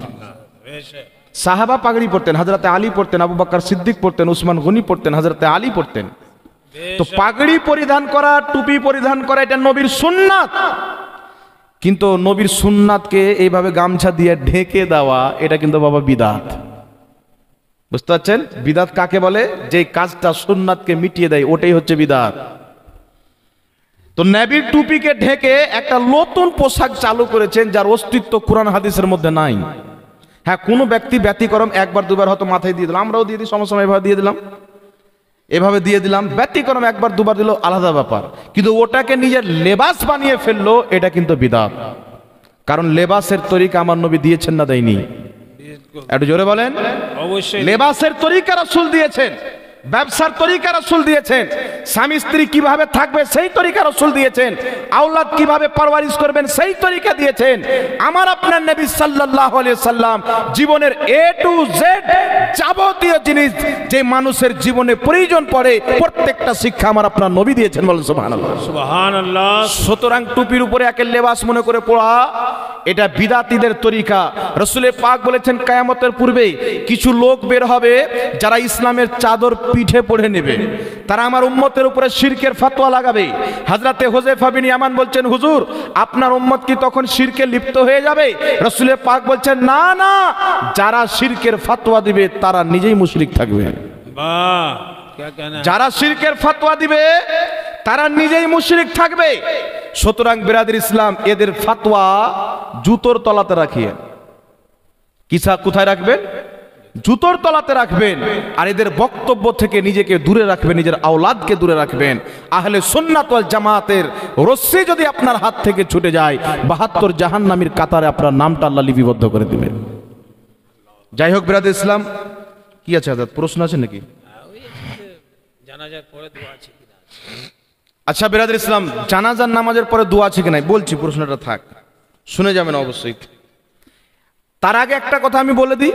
সাহাবা পাগড়ি পড়তেন হাজরাতে আলী পড়তেন আবু বাক্কার সিদ্দিক পড়তেন উসমান গনি পড়তেন হাজরাতে আলী পড়তেন তো পাগড়ি পরিধান করা টুপি পরিধান করা এটা নবীর সুন্নাত কিন্তু নবীর সুন্নাতকে এইভাবে গামছা দিয়ে ঢেকে দেওয়া এটা কিন্তু বাবা বিদাত বুঝতে পারছেন বিদাত কাকে বলে যে কাজটা সুন্নাতকে মিটিয়ে দেয় ওটাই হচ্ছে বিদাত তো ন্যাবির টুপিকে ঢেকে একটা নতুন পোশাক চালু করেছেন যার অস্তিত্ব কোরআন হাদিসের মধ্যে নাই হ্যাঁ কোনো ব্যক্তি ব্যতিক্রম একবার দুবার হয়তো মাথায় দিয়ে দিলাম আমরাও দিয়ে দিই সময় এভাবে দিয়ে দিলাম এভাবে দিয়ে দিলাম ব্যতিক্রম একবার দুবার দিল আলাদা ব্যাপার কিন্তু ওটাকে নিজের লেবাস বানিয়ে ফেললো এটা কিন্তু বিদাত কারণ লেবাসের তরিকা আমার নবী দিয়েছেন না দেয়নি একটু জোরে বলেন অবশ্যই লেবাসের তরিকা রাসূল দিয়েছেন ব্যবসার তরিকা রসুল দিয়েছেন স্বামী স্ত্রী কিভাবে থাকবে সেই তরিকা রসুল দিয়েছেন আউলাদ কিভাবে পারওয়ারিশ করবেন সেই তরিকা দিয়েছেন আমার আপনার নবী সাল্লাহ সাল্লাম জীবনের এ টু জেড যাবতীয় জিনিস যে মানুষের জীবনে প্রয়োজন পড়ে প্রত্যেকটা শিক্ষা আমার আপনার নবী দিয়েছেন বলেন সুবহানাল্লাহ সুতরাং টুপির উপরে একের লেবাস মনে করে পড়া এটা বিদাতিদের তরিকা রসুলের পাক বলেছেন কায়ামতের পূর্বে কিছু লোক বের হবে যারা ইসলামের চাদর পিঠে পড়ে নেবে তারা আমার উম্মতের উপরে শিরকের ফাতোয়া লাগাবে হাজরাতে হোজে বিন ইয়ামান বলছেন হুজুর আপনার উম্মত কি তখন শিরকে লিপ্ত হয়ে যাবে রসুলের পাক বলছেন না না যারা শিরকের ফাতোয়া দিবে তারা নিজেই মুশরিক থাকবে যারা শিরকের ফাতোয়া দিবে তারা নিজেই মুশরিক থাকবে সুতরাং বিরাদের ইসলাম এদের ফাতোয়া জুতোর তলাতে রাখিয়ে কিসা কোথায় রাখবেন জুতোর তলাতে রাখবেন আর এদের বক্তব্য থেকে নিজেকে দূরে রাখবেন নিজের আওলাদকে দূরে রাখবেন আহলে সন্ন্যাতল জামাতের রশ্মি যদি আপনার হাত থেকে ছুটে যায় বাহাত্তর জাহান্নামীর কাতারে আপনার নামটা আল্লাহ লিপিবদ্ধ করে দিবেন যাই হোক বিরাদ ইসলাম কি আছে আজাদ প্রশ্ন আছে নাকি আচ্ছা বিরাদ ইসলাম জানাজার নামাজের পরে দোয়া আছে কিনা বলছি প্রশ্নটা থাক শুনে যাবেন অবশ্যই তার আগে একটা কথা আমি বলে দিই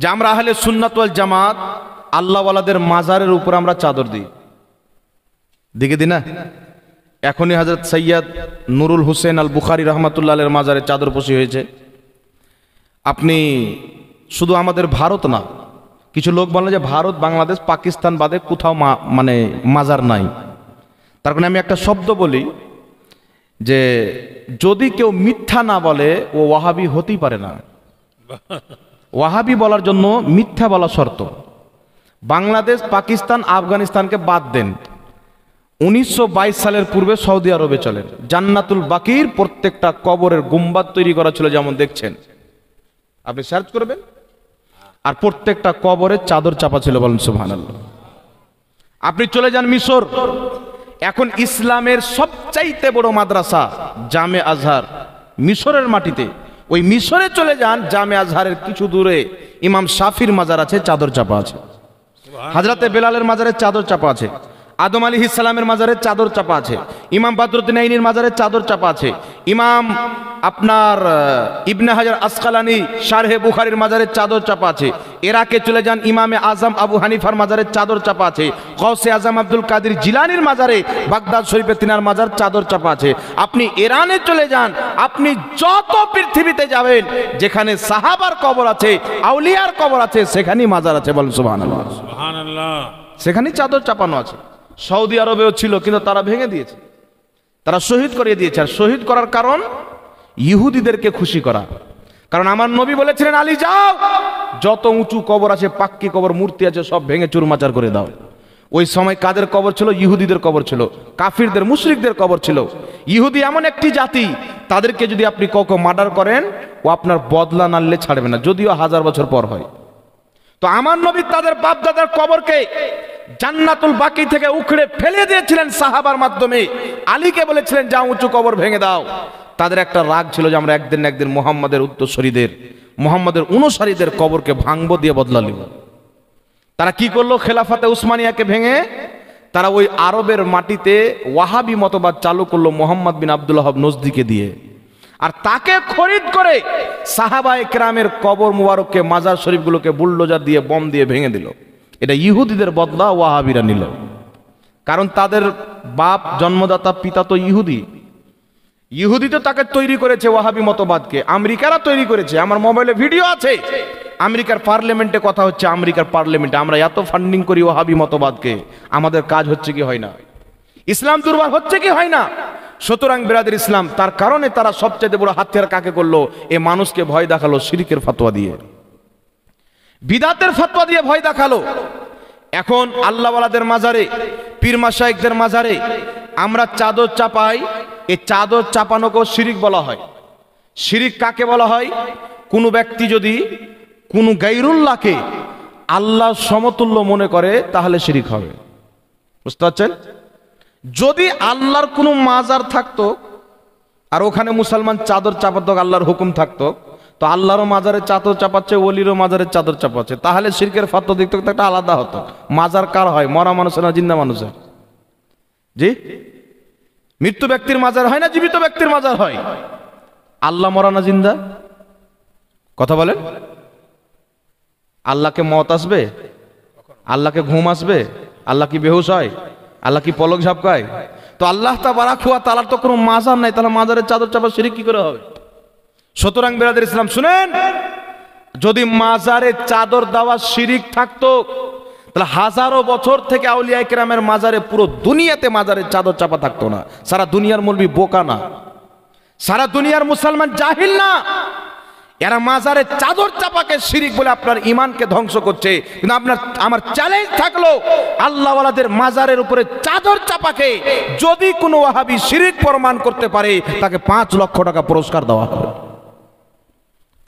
যে আমরা আহলে সুন্নাতওয়াল জামাত আল্লাহওয়ালাদের মাজারের উপর আমরা চাদর দিই দিকে দি না এখনই হাজরত সৈয়দ নুরুল হুসেন আল বুখারি রহমাতুল্লাহের মাজারে চাদর পশি হয়েছে আপনি শুধু আমাদের ভারত না কিছু লোক বলেন যে ভারত বাংলাদেশ পাকিস্তান বাদে কোথাও মানে মাজার নাই তার কারণে মানে আমি একটা শব্দ বলি যে যদি কেউ মিথ্যা না বলে ও ওয়াহাবি হতেই পারে না ওয়াহাবি বলার জন্য মিথ্যা বলা শর্ত বাংলাদেশ পাকিস্তান আফগানিস্তানকে বাদ দেন উনিশশো সালের পূর্বে সৌদি আরবে চলেন জান্নাতুল বাকির প্রত্যেকটা কবরের গুম্বাদ তৈরি করা ছিল যেমন দেখছেন আপনি সার্চ করবেন আর প্রত্যেকটা কবরে চাদর চাপা ছিল বলেন সুহান আপনি চলে যান মিশর এখন ইসলামের সবচাইতে বড় মাদ্রাসা জামে আজহার মিশরের মাটিতে ওই মিশরে চলে যান জামে আজহারের কিছু দূরে ইমাম শাফির মাজার আছে চাদর চাপা আছে হাজরাতে বেলালের মাজারের চাদর চাপা আছে আদম আলী ইসলামের মাজারে চাদর চাপা আছে ইমাম বাদরুদ্দিন আইনের মাজারে চাদর চাপা আছে ইমাম আপনার ইবনে হাজার আসকালানি শারহে বুখারির মাজারে চাদর চাপা আছে এরাকে চলে যান ইমামে আজম আবু হানিফার মাজারে চাদর চাপা আছে কৌসে আজম আব্দুল কাদির জিলানির মাজারে বাগদাদ শরীফে তিনার মাজার চাদর চাপা আছে আপনি ইরানে চলে যান আপনি যত পৃথিবীতে যাবেন যেখানে সাহাবার কবর আছে আউলিয়ার কবর আছে সেখানেই মাজার আছে বলেন সুবহানাল্লাহ সুবহানাল্লাহ সেখানেই চাদর চাপানো আছে সৌদি আরবেও ছিল কিন্তু তারা ভেঙে দিয়েছে তারা শহীদ করিয়ে দিয়েছে আর শহীদ করার কারণ ইহুদিদেরকে খুশি করা কারণ আমার নবী বলেছিলেন আলী যাও যত উঁচু কবর আছে পাক্কি কবর মূর্তি আছে সব ভেঙে চুরমাচার করে দাও ওই সময় কাদের কবর ছিল ইহুদিদের কবর ছিল কাফিরদের মুশরিকদের কবর ছিল ইহুদি এমন একটি জাতি তাদেরকে যদি আপনি কাউকে মার্ডার করেন ও আপনার বদলা নাললে ছাড়বে না যদিও হাজার বছর পর হয় তো আমার নবী তাদের বাপদাদার কবরকে জান্নাতুল বাকি থেকে উখড়ে ফেলে দিয়েছিলেন সাহাবার মাধ্যমে আলীকে বলেছিলেন যা উঁচু কবর ভেঙে দাও তাদের একটা রাগ ছিল যে আমরা একদিন একদিন মোহাম্মদের উত্তরসরীদের মোহাম্মদের অনুসারীদের কবরকে ভাঙবো দিয়ে বদলা নিব তারা কি করলো খেলাফাতে উসমানিয়াকে ভেঙে তারা ওই আরবের মাটিতে ওয়াহাবি মতবাদ চালু করলো মোহাম্মদ বিন আবদুল্লাহ নজদিকে দিয়ে আর তাকে খরিদ করে সাহাবা একরামের কবর মুবারককে মাজার শরীফগুলোকে বুল্ডোজার দিয়ে বম দিয়ে ভেঙে দিল এটা ইহুদিদের বদলা ওয়াহাবিরা নিল কারণ তাদের বাপ জন্মদাতা পিতা তো ইহুদি ইহুদি তো তাকে তৈরি করেছে ওয়াহাবি মতবাদকে আমেরিকারা তৈরি করেছে আমার মোবাইলে ভিডিও আছে আমেরিকার পার্লামেন্টে কথা হচ্ছে আমেরিকার পার্লামেন্টে আমরা এত ফান্ডিং করি ওয়াহাবি মতবাদকে আমাদের কাজ হচ্ছে কি হয় না ইসলাম দুর্বার হচ্ছে কি হয় না সুতরাং বিরাদের ইসলাম তার কারণে তারা সবচেয়ে বড় হাতিয়ার কাকে করলো এ মানুষকে ভয় দেখালো সিরিকের ফাতোয়া দিয়ে বিদাতের ফতোয়া দিয়ে ভয় দেখালো এখন আল্লাহওয়ালাদের মাজারে পীর মাসাইকদের মাজারে আমরা চাদর চাপাই এই চাদর চাপানোকেও শিরিক বলা হয় শিরিক কাকে বলা হয় কোনো ব্যক্তি যদি কোনো গাইরুল্লাহকে আল্লাহ সমতুল্য মনে করে তাহলে শিরিক হবে বুঝতে পারছেন যদি আল্লাহর কোনো মাজার থাকতো আর ওখানে মুসলমান চাদর চাপাত আল্লাহর হুকুম থাকতো তো আল্লাহরও মাজারে চাদর চাপাচ্ছে ওলিরও মাজারে চাদর চাপাচ্ছে তাহলে শিরকের ফাত্র দিক থেকে একটা আলাদা হতো মাজার কার হয় মরা মানুষের না জিন্দা মানুষের জি মৃত্যু ব্যক্তির মাজার হয় না জীবিত ব্যক্তির মাজার হয় আল্লাহ মরা না জিন্দা কথা বলেন আল্লাহকে মত আসবে আল্লাহকে ঘুম আসবে আল্লাহ কি বেহুশ হয় আল্লাহ কি পলক ঝাপকায় তো আল্লাহ তা বারাক হুয়া তালার তো কোনো মাজার নাই তাহলে মাজারের চাদর চাপা সিরিক কি করে হবে সুতরাং বেরাদের ইসলাম শুনেন যদি মাজারে চাদর দেওয়া শিরিক থাকতো তাহলে হাজারো বছর থেকে আউলিয়া কেরামের মাজারে পুরো দুনিয়াতে মাজারে চাদর চাপা থাকতো না সারা দুনিয়ার মলবি বোকা না সারা দুনিয়ার মুসলমান জাহিল না এরা মাজারে চাদর চাপাকে শিরিক বলে আপনার ইমানকে ধ্বংস করছে কিন্তু আপনার আমার চ্যালেঞ্জ থাকলো আল্লাহওয়ালাদের মাজারের উপরে চাদর চাপাকে যদি কোনো ওয়াহাবি শিরিক প্রমাণ করতে পারে তাকে পাঁচ লক্ষ টাকা পুরস্কার দেওয়া হবে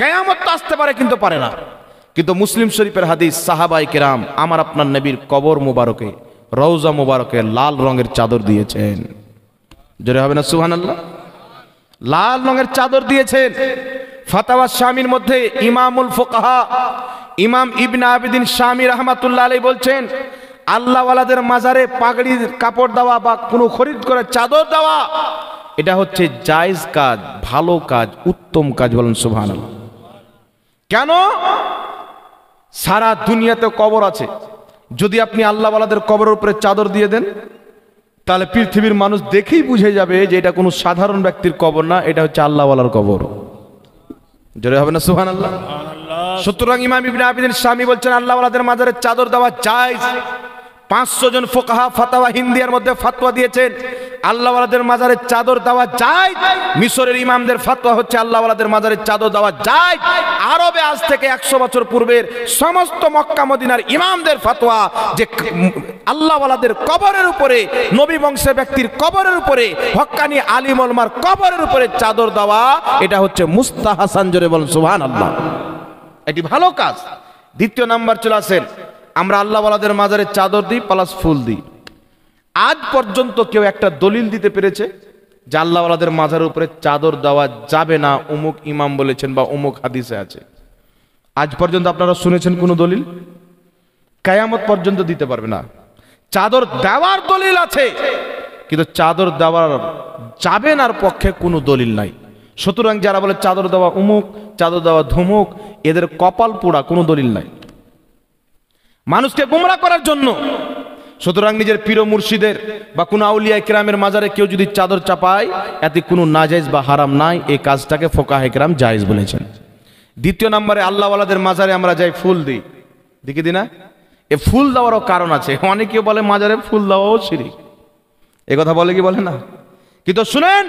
কেয়ামত তো আসতে পারে কিন্তু পারে না কিন্তু মুসলিম শরীফের হাদিস সাহাবাই কেরাম আমার আপনার নবীর কবর মোবারকে রৌজা মোবারকে লাল রঙের চাদর দিয়েছেন জোরে হবে না সুহান আল্লাহ লাল রঙের চাদর দিয়েছেন ফাতাওয়া স্বামীর মধ্যে ইমামুল ফোকাহা ইমাম ইবনা আবিদিন স্বামী রহমাতুল্লাহ আলী বলছেন আল্লাহওয়ালাদের মাজারে পাগড়ির কাপড় দেওয়া বা কোনো খরিদ করে চাদর দেওয়া এটা হচ্ছে জায়জ কাজ ভালো কাজ উত্তম কাজ বলেন আল্লাহ কেন সারা দুনিয়াতে কবর আছে যদি আপনি বালাদের কবরের উপরে চাদর দিয়ে দেন তাহলে পৃথিবীর মানুষ দেখেই বুঝে যাবে যে এটা কোনো সাধারণ ব্যক্তির কবর না এটা হচ্ছে আল্লাহওয়ালার কবর জোরে হবে না সুহান আল্লাহ সুতরাং ইমাম ইবিন আবিদিন স্বামী বলছেন আল্লাহওয়ালাদের মাজারে চাদর দেওয়া চাই পাঁচশো জন ফোকাহা ফাতাওয়া হিন্দিয়ার মধ্যে ফাতোয়া দিয়েছেন আল্লাহওয়ালাদের মাজারে চাদর দেওয়া যায় মিশরের ইমামদের ফাতোয়া হচ্ছে আল্লাহওয়ালাদের মাজারে চাদর দেওয়া যায় আরবে আজ থেকে একশো বছর পূর্বের সমস্ত মক্কা মদিনার ইমামদের ফাতোয়া যে আল্লাহওয়ালাদের কবরের উপরে নবী বংশে ব্যক্তির কবরের উপরে হক্কানি মলমার কবরের উপরে চাদর দেওয়া এটা হচ্ছে মুস্তাহাসান হাসান জোরে বলেন সুহান আল্লাহ এটি ভালো কাজ দ্বিতীয় নাম্বার চলে আসেন আমরা আল্লাহ আল্লাহওয়ালাদের মাজারে চাদর দিই প্লাস ফুল দিই আজ পর্যন্ত কেউ একটা দলিল দিতে পেরেছে যে আল্লাহওয়ালাদের মাজার উপরে চাদর দেওয়া যাবে না অমুক ইমাম বলেছেন বা অমুক হাদিসে আছে আজ পর্যন্ত আপনারা শুনেছেন কোনো দলিল কায়ামত পর্যন্ত দিতে পারবে না চাদর দেওয়ার দলিল আছে কিন্তু চাদর দেওয়ার যাবে আর পক্ষে কোনো দলিল নাই সুতরাং যারা বলে চাদর দেওয়া উমুক চাদর দেওয়া ধুমুক এদের কপাল পোড়া কোনো দলিল নাই মানুষকে গুমরা করার জন্য সুতরাং নিজের পীর মুর্শিদের বা কোনো আউলিয়া ক্রামের মাজারে কেউ যদি চাদর চাপায় এতে কোনো নাজাইজ বা হারাম নাই এই কাজটাকে ফোকাহ একরাম জায়েজ বলেছেন দ্বিতীয় নম্বরে আল্লাহওয়ালাদের মাজারে আমরা যাই ফুল দিই দেখি দিনা এ ফুল দেওয়ারও কারণ আছে অনেকেও বলে মাজারে ফুল দেওয়াও সিঁড়ি এ কথা বলে কি বলে না কিন্তু শুনেন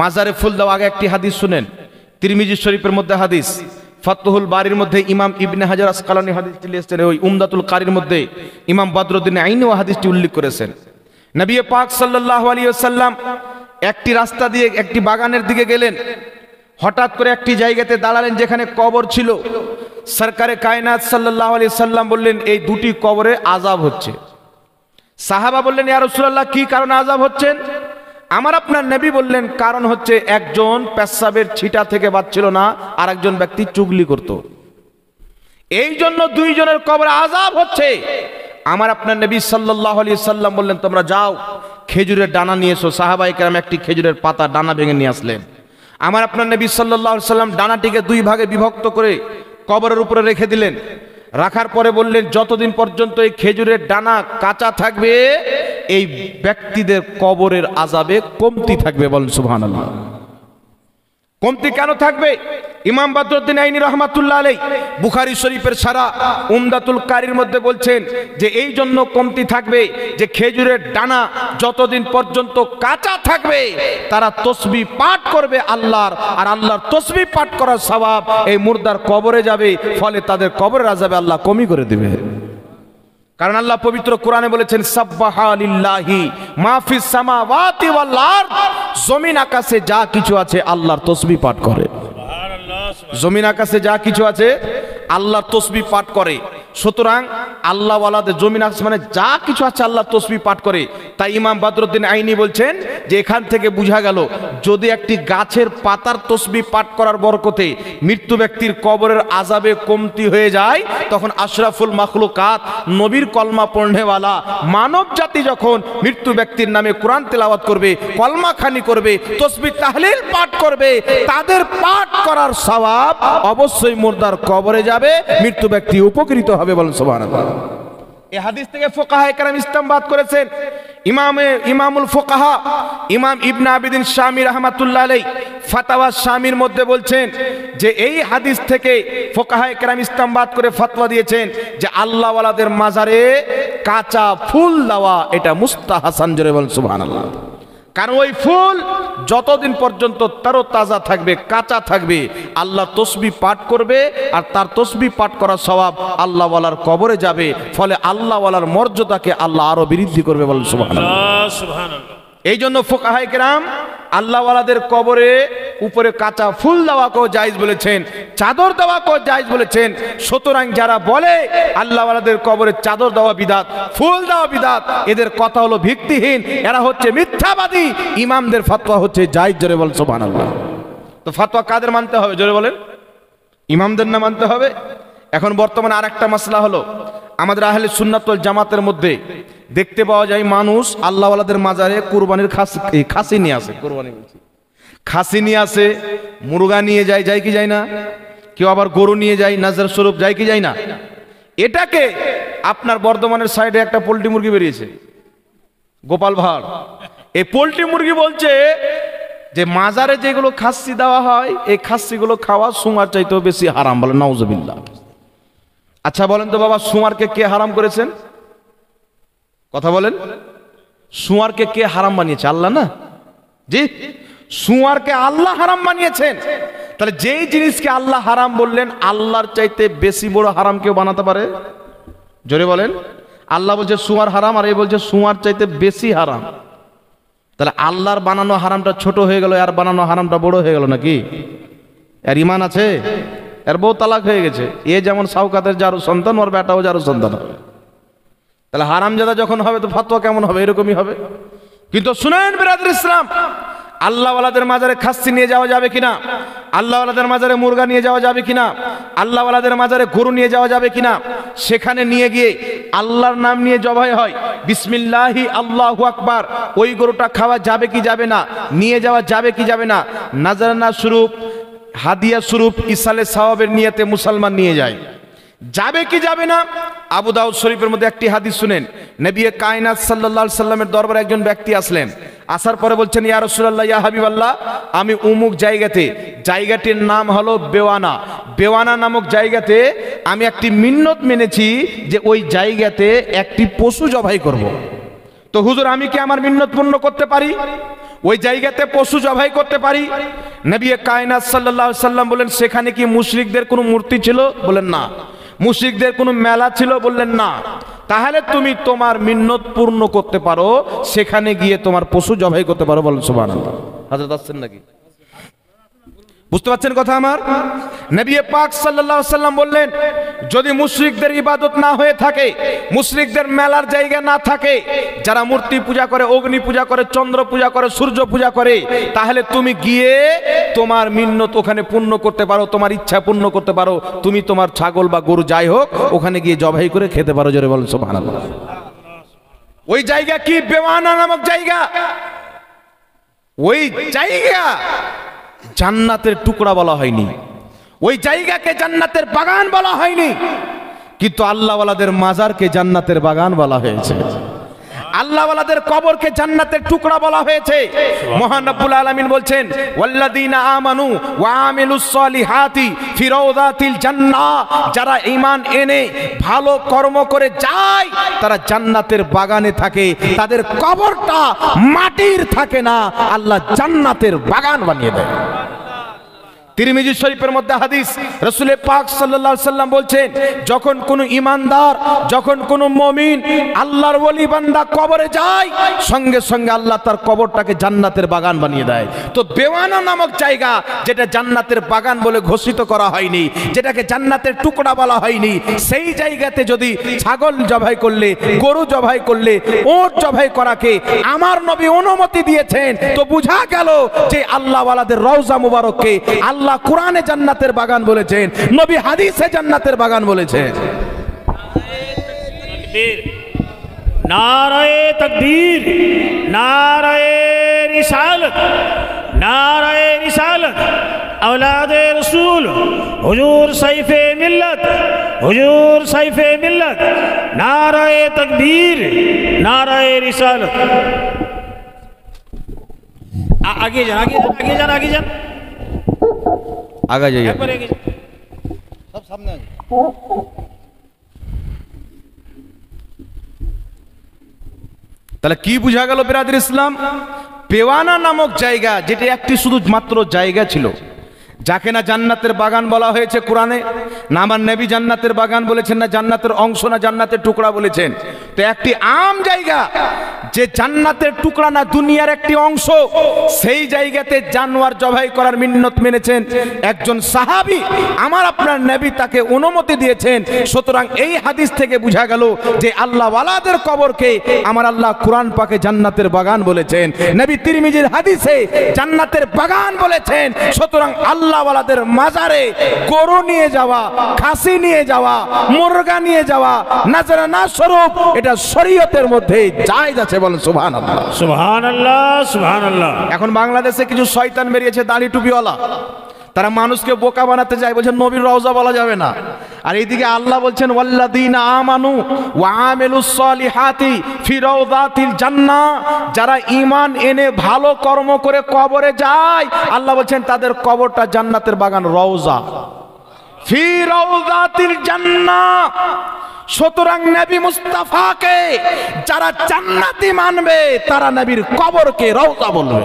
মাজারে ফুল দেওয়া আগে একটি হাদিস শুনেন তিরমিজি শরীফের মধ্যে হাদিস ফাতহুল বাড়ির মধ্যে ইমাম ইবনে হাজার আসকালানি হাদিসটি লিখেছেন ওই উমদাতুল কারির মধ্যে ইমাম বদরুদ্দিন আইন ও হাদিসটি উল্লেখ করেছেন নবী পাক সাল্লাহ আলী সাল্লাম একটি রাস্তা দিয়ে একটি বাগানের দিকে গেলেন হঠাৎ করে একটি জায়গাতে দাঁড়ালেন যেখানে কবর ছিল সরকারে কায়নাত সাল্লাহ আলী সাল্লাম বললেন এই দুটি কবরে আজাব হচ্ছে সাহাবা বললেন ইয়ারসুল্লাহ কি কারণে আজাব হচ্ছেন আমার আপনার নেবি বললেন কারণ হচ্ছে একজন পেশাবের ছিটা থেকে বাঁচছিল না আর একজন ব্যক্তি চুগলি করত এই জন্য দুইজনের কবর আজাব হচ্ছে আমার আপনার নবী সাল্লাহ সাল্লাম বললেন তোমরা যাও খেজুরের ডানা নিয়ে এসো সাহাবাই কেরাম একটি খেজুরের পাতা ডানা ভেঙে নিয়ে আসলেন আমার আপনার নবী সাল্লাহ সাল্লাম ডানাটিকে দুই ভাগে বিভক্ত করে কবরের উপরে রেখে দিলেন রাখার পরে বললেন যতদিন পর্যন্ত এই খেজুরের ডানা কাঁচা থাকবে এই ব্যক্তিদের কবরের আজাবে কমতি থাকবে বলেন আল্লাহ কমতি কেন থাকবে ইমাম বাদরুদ্দিন আইনি রহমাতুল্লাহ আলাই বুখারি শরীফের সারা উমদাতুল কারির মধ্যে বলছেন যে এই জন্য কমতি থাকবে যে খেজুরের ডানা যতদিন পর্যন্ত কাঁচা থাকবে তারা তসবি পাঠ করবে আল্লাহর আর আল্লাহর তসবি পাঠ করার স্বভাব এই মুর্দার কবরে যাবে ফলে তাদের কবরে রাজাবে আল্লাহ কমি করে দেবে কারণ আল্লাহ পবিত্র কোরআনে বলেছেন জমিন আকাশে যা কিছু আছে আল্লাহর তসবি পাঠ করে জমিন আকাশে যা কিছু আছে আল্লাহর তসবি পাঠ করে সুতরাং আল্লাহওয়ালাদের জমিন আসমানে যা কিছু আছে আল্লাহ তসবি পাঠ করে তাই ইমাম বাদরুদ্দিন আইনি বলছেন যে এখান থেকে বুঝা গেল যদি একটি গাছের পাতার তসবি পাঠ করার বরকতে মৃত্যু ব্যক্তির কবরের আজাবে কমতি হয়ে যায় তখন আশরাফুল মাখলুকাত নবীর কলমা পণ্যেওয়ালা মানব জাতি যখন মৃত্যু ব্যক্তির নামে কোরআন তেলাওয়াত করবে কলমা খানি করবে তসবি তাহলে পাঠ করবে তাদের পাঠ করার স্বভাব অবশ্যই মুর্দার কবরে যাবে যাবে মৃত্যু ব্যক্তি উপকৃত হবে বলেন সোভান হাদিস থেকে করেছেন ইমামুল ফোকাহা ইমাম ইবনা ফাতাওয়া মধ্যে বলছেন যে এই হাদিস থেকে করে দিয়েছেন যে আল্লাহওয়ালাদের মাজারে কাঁচা ফুল দেওয়া এটা মুস্তাহাসান জোরে বলেন সুবহানাল্লাহ কারণ ওই ফুল যতদিন পর্যন্ত তারও তাজা থাকবে কাঁচা থাকবে আল্লাহ তসবি পাঠ করবে আর তার তসবি পাঠ করার স্বভাব আল্লাহওয়ালার কবরে যাবে ফলে আল্লাহওয়ালার মর্যাদাকে আল্লাহ আরও বৃদ্ধি করবে বলেন সুবাহ এই জন্য ফোকাহাই কেরাম আল্লাহওয়ালাদের কবরে উপরে কাঁচা ফুল কো জায়জ বলেছেন চাদর দেওয়া কো জায়জ বলেছেন সুতরাং যারা বলে আল্লাহওয়ালাদের কবরে চাদর দেওয়া বিদাত ফুল দেওয়া বিদাত এদের কথা হলো ভিত্তিহীন এরা হচ্ছে মিথ্যাবাদী ইমামদের ফতোয়া হচ্ছে জায়জ জোরে বল সোবান আল্লাহ তো ফতোয়া কাদের মানতে হবে জোরে বলেন ইমামদের না মানতে হবে এখন বর্তমানে আরেকটা মশলা হলো আমাদের আহলে সুন্নাতল জামাতের মধ্যে দেখতে পাওয়া যায় মানুষ আল্লাহওয়ালাদের মাজারে কুরবানির খাস খাসি নিয়ে আসে কুরবানি খাসি নিয়ে আসে মুরগা নিয়ে যায় যায় কি যায় না কেউ আবার গরু নিয়ে যায় নাজার স্বরূপ যায় কি যায় না এটাকে আপনার বর্ধমানের সাইডে একটা পোলট্রি মুরগি বেরিয়েছে গোপাল ভাঁড় এই পোলট্রি মুরগি বলছে যে মাজারে যেগুলো খাসি দেওয়া হয় এই খাসিগুলো খাওয়া সুমার চাইতেও বেশি হারাম বলে নওজবিল্লা আচ্ছা বলেন তো বাবা সুমারকে কে হারাম করেছেন কথা বলেন সুয়ারকে কে হারাম বানিয়েছে আল্লাহ না জি সুয়ারকে আল্লাহ হারাম বানিয়েছেন তাহলে যেই জিনিসকে আল্লাহ হারাম বললেন আল্লাহর চাইতে বেশি বড় হারাম কেউ বানাতে পারে জোরে বলেন আল্লাহ বলছে সুয়ার হারাম আর এই বলছে সুয়ার চাইতে বেশি হারাম তাহলে আল্লাহর বানানো হারামটা ছোট হয়ে গেল আর বানানো হারামটা বড় হয়ে গেল নাকি আর ইমান আছে এর বউ তালাক হয়ে গেছে এ যেমন সাউকাতের যারও সন্তান ওর বেটাও যারও সন্তান হবে তাহলে হারামজাদা যখন হবে তো ফাতোয়া কেমন হবে এরকমই হবে কিন্তু শুনেন বিরাদ ইসলাম আল্লাহওয়ালাদের মাজারে খাসি নিয়ে যাওয়া যাবে কিনা আল্লাহওয়ালাদের মাজারে মুরগা নিয়ে যাওয়া যাবে কিনা আল্লাহওয়ালাদের মাজারে গরু নিয়ে যাওয়া যাবে কিনা সেখানে নিয়ে গিয়ে আল্লাহর নাম নিয়ে জবাই হয় বিসমিল্লাহি আল্লাহ আকবার ওই গরুটা খাওয়া যাবে কি যাবে না নিয়ে যাওয়া যাবে কি যাবে না নাজারানা স্বরূপ হাদিয়া স্বরূপ ইসালে সাহাবের নিয়াতে মুসলমান নিয়ে যায় যাবে কি যাবে না আবু দাউদ শরীফের মধ্যে একটি হাদিস শুনেন নবী কায়নাত সাল্লা সাল্লামের দরবারে একজন ব্যক্তি আসলেন আসার পরে বলছেন ইয়া রসুল্লাহ ইয়া হাবিবাল্লাহ আমি উমুক জায়গাতে জায়গাটির নাম হলো বেওয়ানা বেওয়ানা নামক জায়গাতে আমি একটি মিন্নত মেনেছি যে ওই জায়গাতে একটি পশু জবাই করব। তো হুজুর আমি কি আমার মিন্নত পূর্ণ করতে পারি ওই জায়গাতে পশু জবাই করতে পারি নবী কায়নাত সাল্লাহ সাল্লাম বলেন সেখানে কি মুশরিকদের কোনো মূর্তি ছিল বলেন না মুশরিকদের কোনো মেলা ছিল বললেন না তাহলে তুমি তোমার মিন্নত পূর্ণ করতে পারো সেখানে গিয়ে তোমার পশু জবাই করতে পারো বলেন সুবহানাল্লাহ হাজরত আসছেন নাকি বুঝতে পারছেন কথা আমার নবী পাক সাল্লাহ সাল্লাম বললেন যদি মুশরিকদের ইবাদত না হয়ে থাকে মুশরিকদের মেলার জায়গা না থাকে যারা মূর্তি পূজা করে অগ্নি পূজা করে চন্দ্র পূজা করে সূর্য পূজা করে তাহলে তুমি গিয়ে তোমার মিন্নত ওখানে পূর্ণ করতে পারো তোমার ইচ্ছা পূর্ণ করতে পারো তুমি তোমার ছাগল বা গরু যাই হোক ওখানে গিয়ে জবাই করে খেতে পারো জোরে বলেন সোমান ওই জায়গা কি বেমানা নামক জায়গা ওই জায়গা জান্নাতের টুকরা বলা হয়নি ওই জায়গাকে জান্নাতের বাগান বলা হয়নি কিন্তু আল্লাহওয়ালাদের মাজারকে জান্নাতের বাগান বলা হয়েছে আল্লাহওয়ালাদের কবরকে জান্নাতের টুকরা বলা হয়েছে মহান রব্বুল আলামিন বলছেন ওয়াল্লাদিনা আমানু ওয়া আমিলুস সলিহাতি ফি রাউদাতিল জান্নাহ যারা ঈমান এনে ভালো কর্ম করে যায় তারা জান্নাতের বাগানে থাকে তাদের কবরটা মাটির থাকে না আল্লাহ জান্নাতের বাগান বানিয়ে দেয় তিরমিজি শরীফের মধ্যে হাদিস রসুলে পাক সাল্লা সাল্লাম বলছেন যখন কোনো ইমানদার যখন কোনো মমিন আল্লাহর ওলি বান্দা কবরে যায় সঙ্গে সঙ্গে আল্লাহ তার কবরটাকে জান্নাতের বাগান বানিয়ে দেয় তো বেওয়ানা নামক জায়গা যেটা জান্নাতের বাগান বলে ঘোষিত করা হয়নি যেটাকে জান্নাতের টুকরা বলা হয়নি সেই জায়গাতে যদি ছাগল জবাই করলে গরু জবাই করলে ওর জবাই করাকে আমার নবী অনুমতি দিয়েছেন তো বুঝা গেল যে আল্লাহওয়ালাদের রওজা মুবারককে আল্লাহ আল্লাহ কোরআনে জান্নাতের বাগান বলেছেন নবী হাদিসে জান্নাতের বাগান বলেছেন নারায়ে তকবীর নারায়ে রিসালত নারায়ে রিসালত اولاد رسول حضور صیف ملت حضور صیف ملت نعرہ تکبیر نعرہ رسالت آگے جان آگے جان آگے جان آگے جان আগে যাই সব সামনে তাহলে কি বুঝা গেল বেরাদের ইসলাম পেওয়ানা নামক জায়গা যেটি একটি শুধু মাত্র জায়গা ছিল যাকে না জান্নাতের বাগান বলা হয়েছে কোরআনে না আমার নেবী জান্নাতের বাগান বলেছেন না জান্নাতের অংশ না জান্নাতের টুকরা বলেছেন তো একটি আম জায়গা যে জান্নাতের টুকরা না দুনিয়ার একটি অংশ সেই জায়গাতে জানোয়ার জবাই করার মিন্নত মেনেছেন একজন সাহাবি আমার আপনার নেবি তাকে অনুমতি দিয়েছেন সুতরাং এই হাদিস থেকে বুঝা গেল যে আল্লাহওয়ালাদের কবরকে আমার আল্লাহ কোরআন পাকে জান্নাতের বাগান বলেছেন নেবী তিরমিজির হাদিসে জান্নাতের বাগান বলেছেন সুতরাং আল্লাহ আল্লাহওয়ালাদের মাজারে গরু নিয়ে যাওয়া খাসি নিয়ে যাওয়া মুরগা নিয়ে যাওয়া না স্বরূপ এটা শরীয়তের মধ্যে জায়জ আছে বলেন সুবহান আল্লাহ সুবহান আল্লাহ আল্লাহ এখন বাংলাদেশে কিছু শয়তান বেরিয়েছে দাড়ি টুপিওয়ালা তারা মানুষকে বোকা বানাতে যায় বলছে নবীর রওজা বলা যাবে না আর এইদিকে আল্লাহ বলছেন আমানু জান্না যারা ইমান এনে ভালো কর্ম করে কবরে যায় আল্লাহ বলছেন তাদের কবরটা জান্নাতের বাগান রওজা জান্না যারা জান্নাতি মানবে তারা নবীর কবরকে রওজা বলবে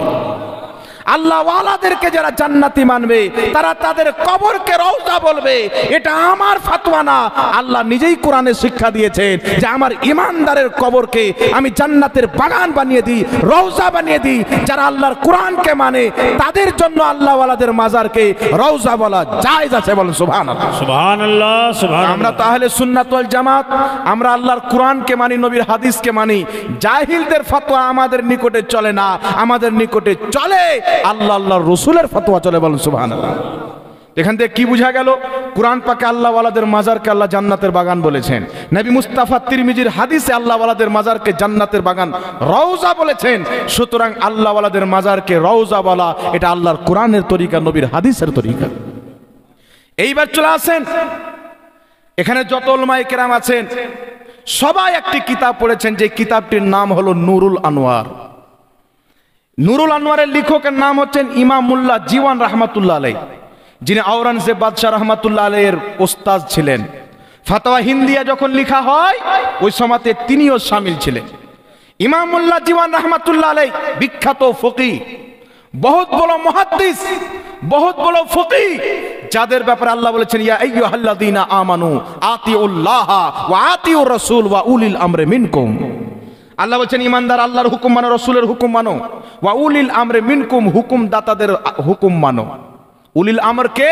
আল্লাহওয়ালাদেরকে যারা জান্নাতি মানবে তারা তাদের কবরকে রওজা বলবে এটা আমার ফাতোয়া না আল্লাহ নিজেই কোরআনে শিক্ষা দিয়েছেন যে আমার ইমানদারের কবরকে আমি জান্নাতের বাগান বানিয়ে দিই রওজা বানিয়ে দিই যারা আল্লাহর কোরআনকে মানে তাদের জন্য আল্লাহওয়ালাদের মাজারকে রওজা বলা জায়েজ আছে বলেন সুবহানাল্লাহ সুবহানাল্লাহ সুবহানাল্লাহ আমরা তাহলে সুন্নাত ওয়াল জামাত আমরা আল্লাহর কোরআনকে মানি নবীর হাদিসকে মানি জাহিলদের ফতোয়া আমাদের নিকটে চলে না আমাদের নিকটে চলে আল্লাহ আল্লাহ রসুলের ফতোয়া চলে বলুন সুহান এখান থেকে কি বুঝা গেল কোরআন পাকে আল্লাহওয়ালাদের মাজারকে আল্লাহ জান্নাতের বাগান বলেছেন নবী মুস্তাফা তিরমিজির হাদিসে আল্লাহওয়ালাদের মাজারকে জান্নাতের বাগান রওজা বলেছেন সুতরাং আল্লাহওয়ালাদের মাজারকে রওজা বলা এটা আল্লাহর কোরআনের তরিকা নবীর হাদিসের তরিকা এইবার চলে আসেন এখানে যত কেরাম আছেন সবাই একটি কিতাব পড়েছেন যে কিতাবটির নাম হলো নুরুল আনোয়ার নুরুল আনোয়ারের লেখকের নাম হচ্ছেন ইমামুল্লাহ জীবন রহমাতুল্লাহ আলাই যিনি আওরঙ্গজেব বাদশাহ রহমাতুল্লাহ আলাইয়ের ওস্তাজ ছিলেন ফাতোয়া হিন্দিয়া যখন লিখা হয় ওই সময়তে তিনিও সামিল ছিলেন ইমামুল্লাহ জীবন রহমাতুল্লাহ আলাই বিখ্যাত ফকি বহুত বড় মহাদ্দিস বহুত বড় ফকি যাদের ব্যাপারে আল্লাহ বলেছেন ইয়া আইয়ুহাল্লাযীনা আমানু আতিউল্লাহ ওয়া আতিউর রাসূল ওয়া উলিল আমরি মিনকুম আল্লাহ বলছেন ইমানদার আল্লাহর হুকুম মানো রসুলের হুকুম মানো ওয়া উলিল আমরে মিনকুম হুকুম দাতাদের হুকুম মানো উলিল আমর কে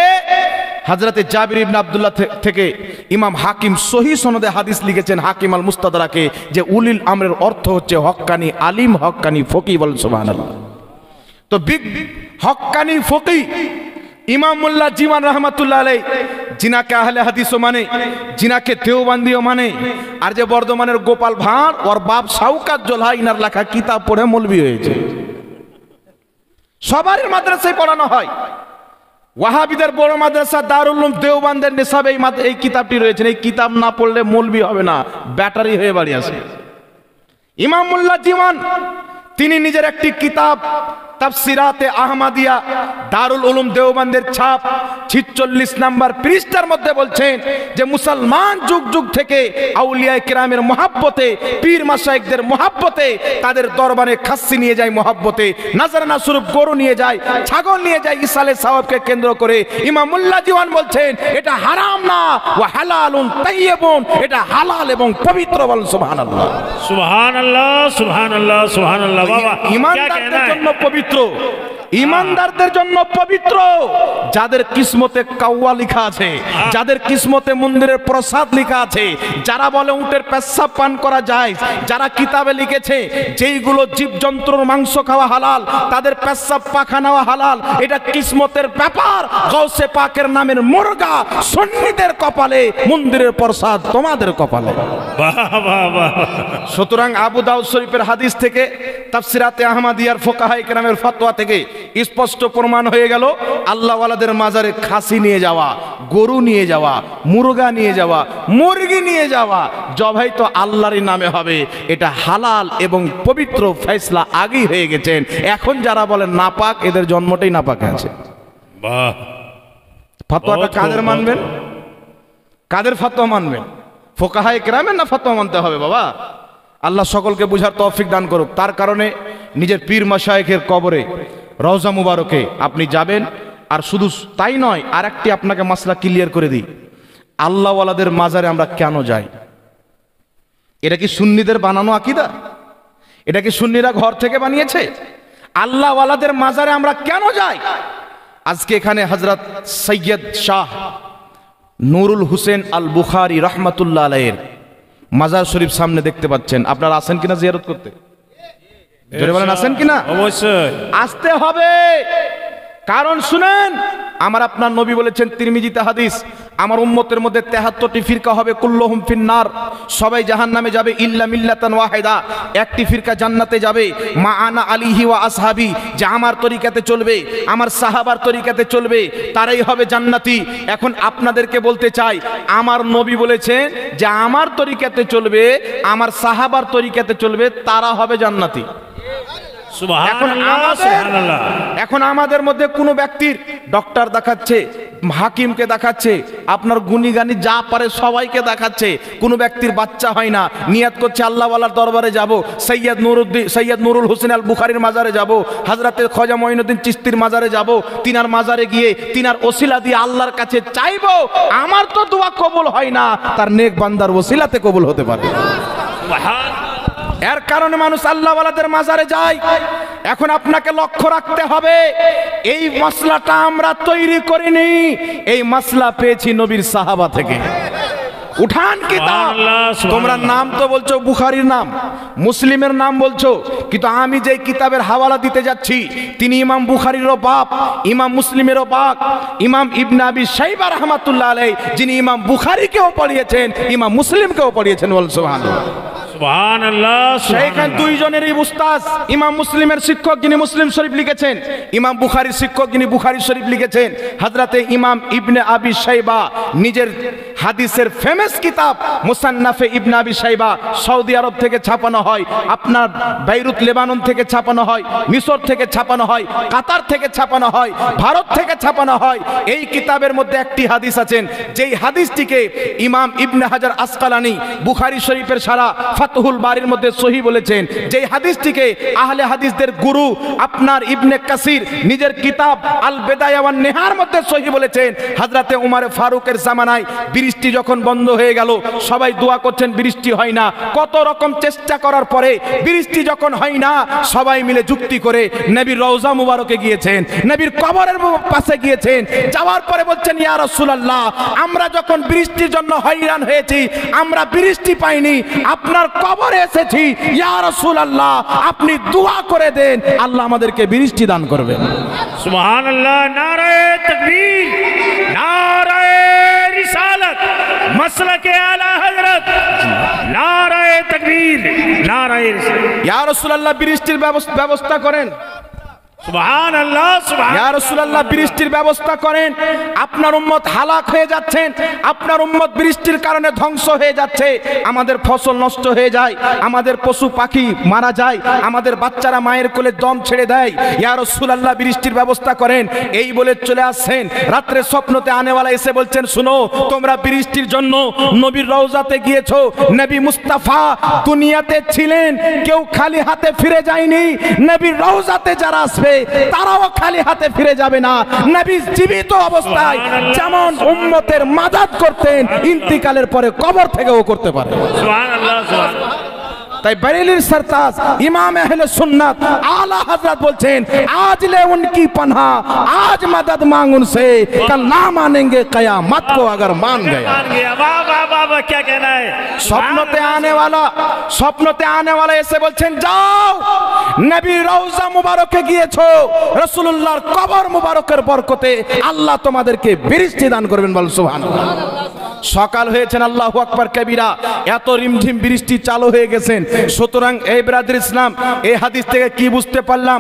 হাজরাতে জাবির ইবনা আবদুল্লাহ থেকে ইমাম হাকিম সহি সনদে হাদিস লিখেছেন হাকিম আল মুস্তাদারাকে যে উলিল আমরের অর্থ হচ্ছে হক্কানি আলিম হক্কানি ফকি বলেন সুবহানাল্লাহ তো বিগ হক্কানি ফকি ইমামুল্লাহ জিমান রহমতুল্লাহ আলাই জিনাকে আহলে হাদিসও মানে জিনাকে দেওবান্দিও মানে আর যে বর্ধমানের গোপাল ভাঁড় ওর বাপ সাউকার জোলহা ইনার লেখা কিতাব পড়ে মলবি হয়েছে সবারই মাদ্রাসায় পড়ানো হয় ওয়াহাবিদের বড় মাদ্রাসা দারুল্লুম দেওবান্দের নিসাবে এই এই কিতাবটি রয়েছে এই কিতাব না পড়লে মলবি হবে না ব্যাটারি হয়ে বাড়ি আসে ইমামুল্লাহ জিমান তিনি নিজের একটি কিতাব তাফসিরাতে আহমাদিয়া দারুল উলুম দেওবন্দের ছাপ ছিচল্লিশ নাম্বার পৃষ্ঠার মধ্যে বলছেন যে মুসলমান যুগ যুগ থেকে আউলিয়ায় কিরামের মহাব্বতে পীর মাসায়কদের মহাব্বতে তাদের দরবারে খাসি নিয়ে যায় মহাব্বতে নাজারানা স্বরূপ গরু নিয়ে যায় ছাগল নিয়ে যায় ইসালে সাহাবকে কেন্দ্র করে ইমামুল্লা জিওয়ান বলছেন এটা হারাম না ও হালাল তাইয়েবন এটা হালাল এবং পবিত্র বলুন সুবহানাল্লাহ সুবহানাল্লাহ সুবহানাল্লাহ সুবহানাল্লাহ বাবা ইমানদারদের জন্য পবিত্র পবিত্র ইমানদারদের জন্য পবিত্র যাদের কিসমতে কাউয়া লেখা আছে যাদের কিসমতে মন্দিরের প্রসাদ লেখা আছে যারা বলে উটের পেশাব পান করা যায় যারা কিতাবে লিখেছে যেইগুলো জীবজন্তুর মাংস খাওয়া হালাল তাদের পেশাব পাখা নেওয়া হালাল এটা কিসমতের ব্যাপার গৌসে পাকের নামের মুরগা সন্নিদের কপালে মন্দিরের প্রসাদ তোমাদের কপালে সুতরাং আবু দাউদ শরীফের হাদিস থেকে তাফসিরাতে আহমাদিয়ার ফোকাহা কেরামের আলমের ফতোয়া থেকে স্পষ্ট প্রমাণ হয়ে গেল আল্লাহওয়ালাদের মাজারে খাসি নিয়ে যাওয়া গরু নিয়ে যাওয়া মুরগা নিয়ে যাওয়া মুরগি নিয়ে যাওয়া জবাই তো আল্লাহরই নামে হবে এটা হালাল এবং পবিত্র ফেসলা আগেই হয়ে গেছেন এখন যারা বলেন নাপাক এদের জন্মটাই নাপাক আছে ফতোয়াটা কাদের মানবেন কাদের ফতোয়া মানবেন ফোকাহায় একরামের না ফতোয়া মানতে হবে বাবা আল্লাহ সকলকে বুঝার তৌফিক দান করুক তার কারণে নিজের পীর মাশায়েখের কবরে রওজা মুবারকে আপনি যাবেন আর শুধু তাই নয় আর একটি আপনাকে মাসলা ক্লিয়ার করে দিই আল্লাহওয়ালাদের মাজারে আমরা কেন যাই এটা কি সুন্নিদের বানানো আকিদা এটা কি সুন্নিরা ঘর থেকে বানিয়েছে আল্লাহওয়ালাদের মাজারে আমরা কেন যাই আজকে এখানে হজরত সৈয়দ শাহ নুরুল হুসেন আল বুখারি রহমতুল্লাহ আলাইয়ের মাজার শরীফ সামনে দেখতে পাচ্ছেন আপনারা আসেন কিনা জিয়ারত করতে জোরে বলেন আসেন কিনা অবশ্যই আসতে হবে কারণ শুনেন আমার আপনার নবী বলেছেন তিরমিজিতে হাদিস আমার উম্মতের মধ্যে তেহাত্তরটি ফিরকা হবে কুল্লহম ফিন্নার সবাই জাহান নামে যাবে ইল্লা মিল্লাতান ওয়াহেদা একটি ফিরকা জান্নাতে যাবে মা আনা আলিহি ওয়া আসহাবি যা আমার তরিকাতে চলবে আমার সাহাবার তরিকাতে চলবে তারাই হবে জান্নাতি এখন আপনাদেরকে বলতে চাই আমার নবী বলেছেন যে আমার তরিকাতে চলবে আমার সাহাবার তরিকাতে চলবে তারা হবে জান্নাতি এখন আমাদের মধ্যে কোনো ব্যক্তির ডক্টর দেখাচ্ছে হাকিমকে দেখাচ্ছে আপনার গুনিগানি যা পারে সবাইকে দেখাচ্ছে কোনো ব্যক্তির বাচ্চা হয় না নিয়াত করছে আল্লাহওয়ালার দরবারে যাব সৈয়দ নুরুদ্দিন সৈয়দ নুরুল হোসেন আল বুখারির মাজারে যাব হাজরাতে খজা মঈনুদ্দিন চিস্তির মাজারে যাব তিনার মাজারে গিয়ে তিনার ওসিলা দিয়ে আল্লাহর কাছে চাইব আমার তো দোয়া কবুল হয় না তার নেক বান্দার ওসিলাতে কবুল হতে পারে এর কারণে মানুষ আল্লাহওয়ালাদের মাজারে যায় এখন আপনাকে লক্ষ্য রাখতে হবে এই মশলাটা আমরা তৈরি করিনি এই মশলা পেয়েছি নবীর সাহাবা থেকে উঠান কিতাব তোমরা নাম তো বলছো বুখারির নাম মুসলিমের নাম বলছো কিন্তু আমি যে কিতাবের হাওয়ালা দিতে যাচ্ছি তিনি ইমাম বুখারিরও বাপ ইমাম মুসলিমেরও বাপ ইমাম ইবনাবি সাইবা রহমাতুল্লাহ আলাই যিনি ইমাম বুখারিকেও পড়িয়েছেন ইমাম মুসলিমকেও পড়িয়েছেন বলছো ভালো দুইজনেরই ইমাম মুসলিমের শিক্ষক যিনি মুসলিম শরীফ লিখেছেন ইমাম বুখারির শিক্ষক যিনি বুখারি শরীফ লিখেছেন ইমাম ইবনে আবি নিজের হাদিসের ফ্রেশ কিতাব মুসান্নাফে ইবনা আবি সাইবা সৌদি আরব থেকে ছাপানো হয় আপনার বৈরুত লেবানন থেকে ছাপানো হয় মিশর থেকে ছাপানো হয় কাতার থেকে ছাপানো হয় ভারত থেকে ছাপানো হয় এই কিতাবের মধ্যে একটি হাদিস আছেন যেই হাদিসটিকে ইমাম ইবনে হাজার আসকালানি বুখারি শরীফের সারা ফাতহুল বাড়ির মধ্যে সহি বলেছেন যেই হাদিসটিকে আহলে হাদিসদের গুরু আপনার ইবনে কাসির নিজের কিতাব আল বেদায়াওয়ান নেহার মধ্যে সহি বলেছেন হাজরাতে উমারে ফারুকের জামানায় বৃষ্টি যখন বন্ধ হয়ে গেল সবাই দোয়া করছেন বৃষ্টি হয় না কত রকম চেষ্টা করার পরে বৃষ্টি যখন হয় না সবাই মিলে যুক্তি করে নবীর রওজা মুবারকে গিয়েছেন নবীর কবরের পাশে গিয়েছেন যাওয়ার পরে বলছেন ইয়া রাসূলুল্লাহ আমরা যখন বৃষ্টির জন্য হয়রান হয়েছি আমরা বৃষ্টি পাইনি আপনার কবরে এসেছি ইয়া রাসূলুল্লাহ আপনি দোয়া করে দেন আল্লাহ আমাদেরকে বৃষ্টি দান করবেন সুবহানাল্লাহ নারায়ে তাকবীর নারায়ে রিসালাত مسلک اعلی حضرت নারায়ে তাকবীর নারায়ে ইয়া রাসূলুল্লাহ বৃষ্টির ব্যবস্থা করেন আমাদের ফসল নষ্ট হয়ে যায় আমাদের পশু পাখি মারা যায় আমাদের বাচ্চারা মায়ের কোলে দম ছেড়ে দেয় ইয়া রসুলাল্লাহ বৃষ্টির ব্যবস্থা করেন এই বলে চলে আসছেন রাত্রে স্বপ্নতে আনেওয়ালা এসে বলছেন শুনো তোমরা বৃষ্টির জন্য নবীর রওজাতে গিয়েছো নবী মুস্তাফা দুনিয়াতে ছিলেন কেউ খালি হাতে ফিরে যায়নি নবীর রওজাতে যারা আসবে তারাও খালি হাতে ফিরে যাবে না নাবিজ জীবিত অবস্থায় যেমন উম্মতের মাদাত করতেন ইন্তিকালের পরে কবর থেকেও করতে পারে সুবহানাল্লাহ তাই বরেলির সরতাজ ইমাম আহলে সুন্নাত আলা হযরত বলছেন আজ লে উনকি পনহা আজ मदद मांग সে कल ना मानेंगे कयामत को अगर मान गए স্বপ্নতে আনে ওয়ালা স্বপ্নতে আনে ওয়ালা এসে বলছেন যাও নবী রওজা মুবারকে গিয়েছো রাসূলুল্লাহর কবর মুবারকের বরকতে আল্লাহ তোমাদেরকে বৃষ্টি দান করবেন বল সুবহানাল্লাহ সকাল হয়েছেন আল্লাহু আকবার কবিরা এত রিমঝিম বৃষ্টি চালু হয়ে গেছেন সুতরাং এই ব্রাদের ইসলাম এই হাদিস থেকে কি বুঝতে পারলাম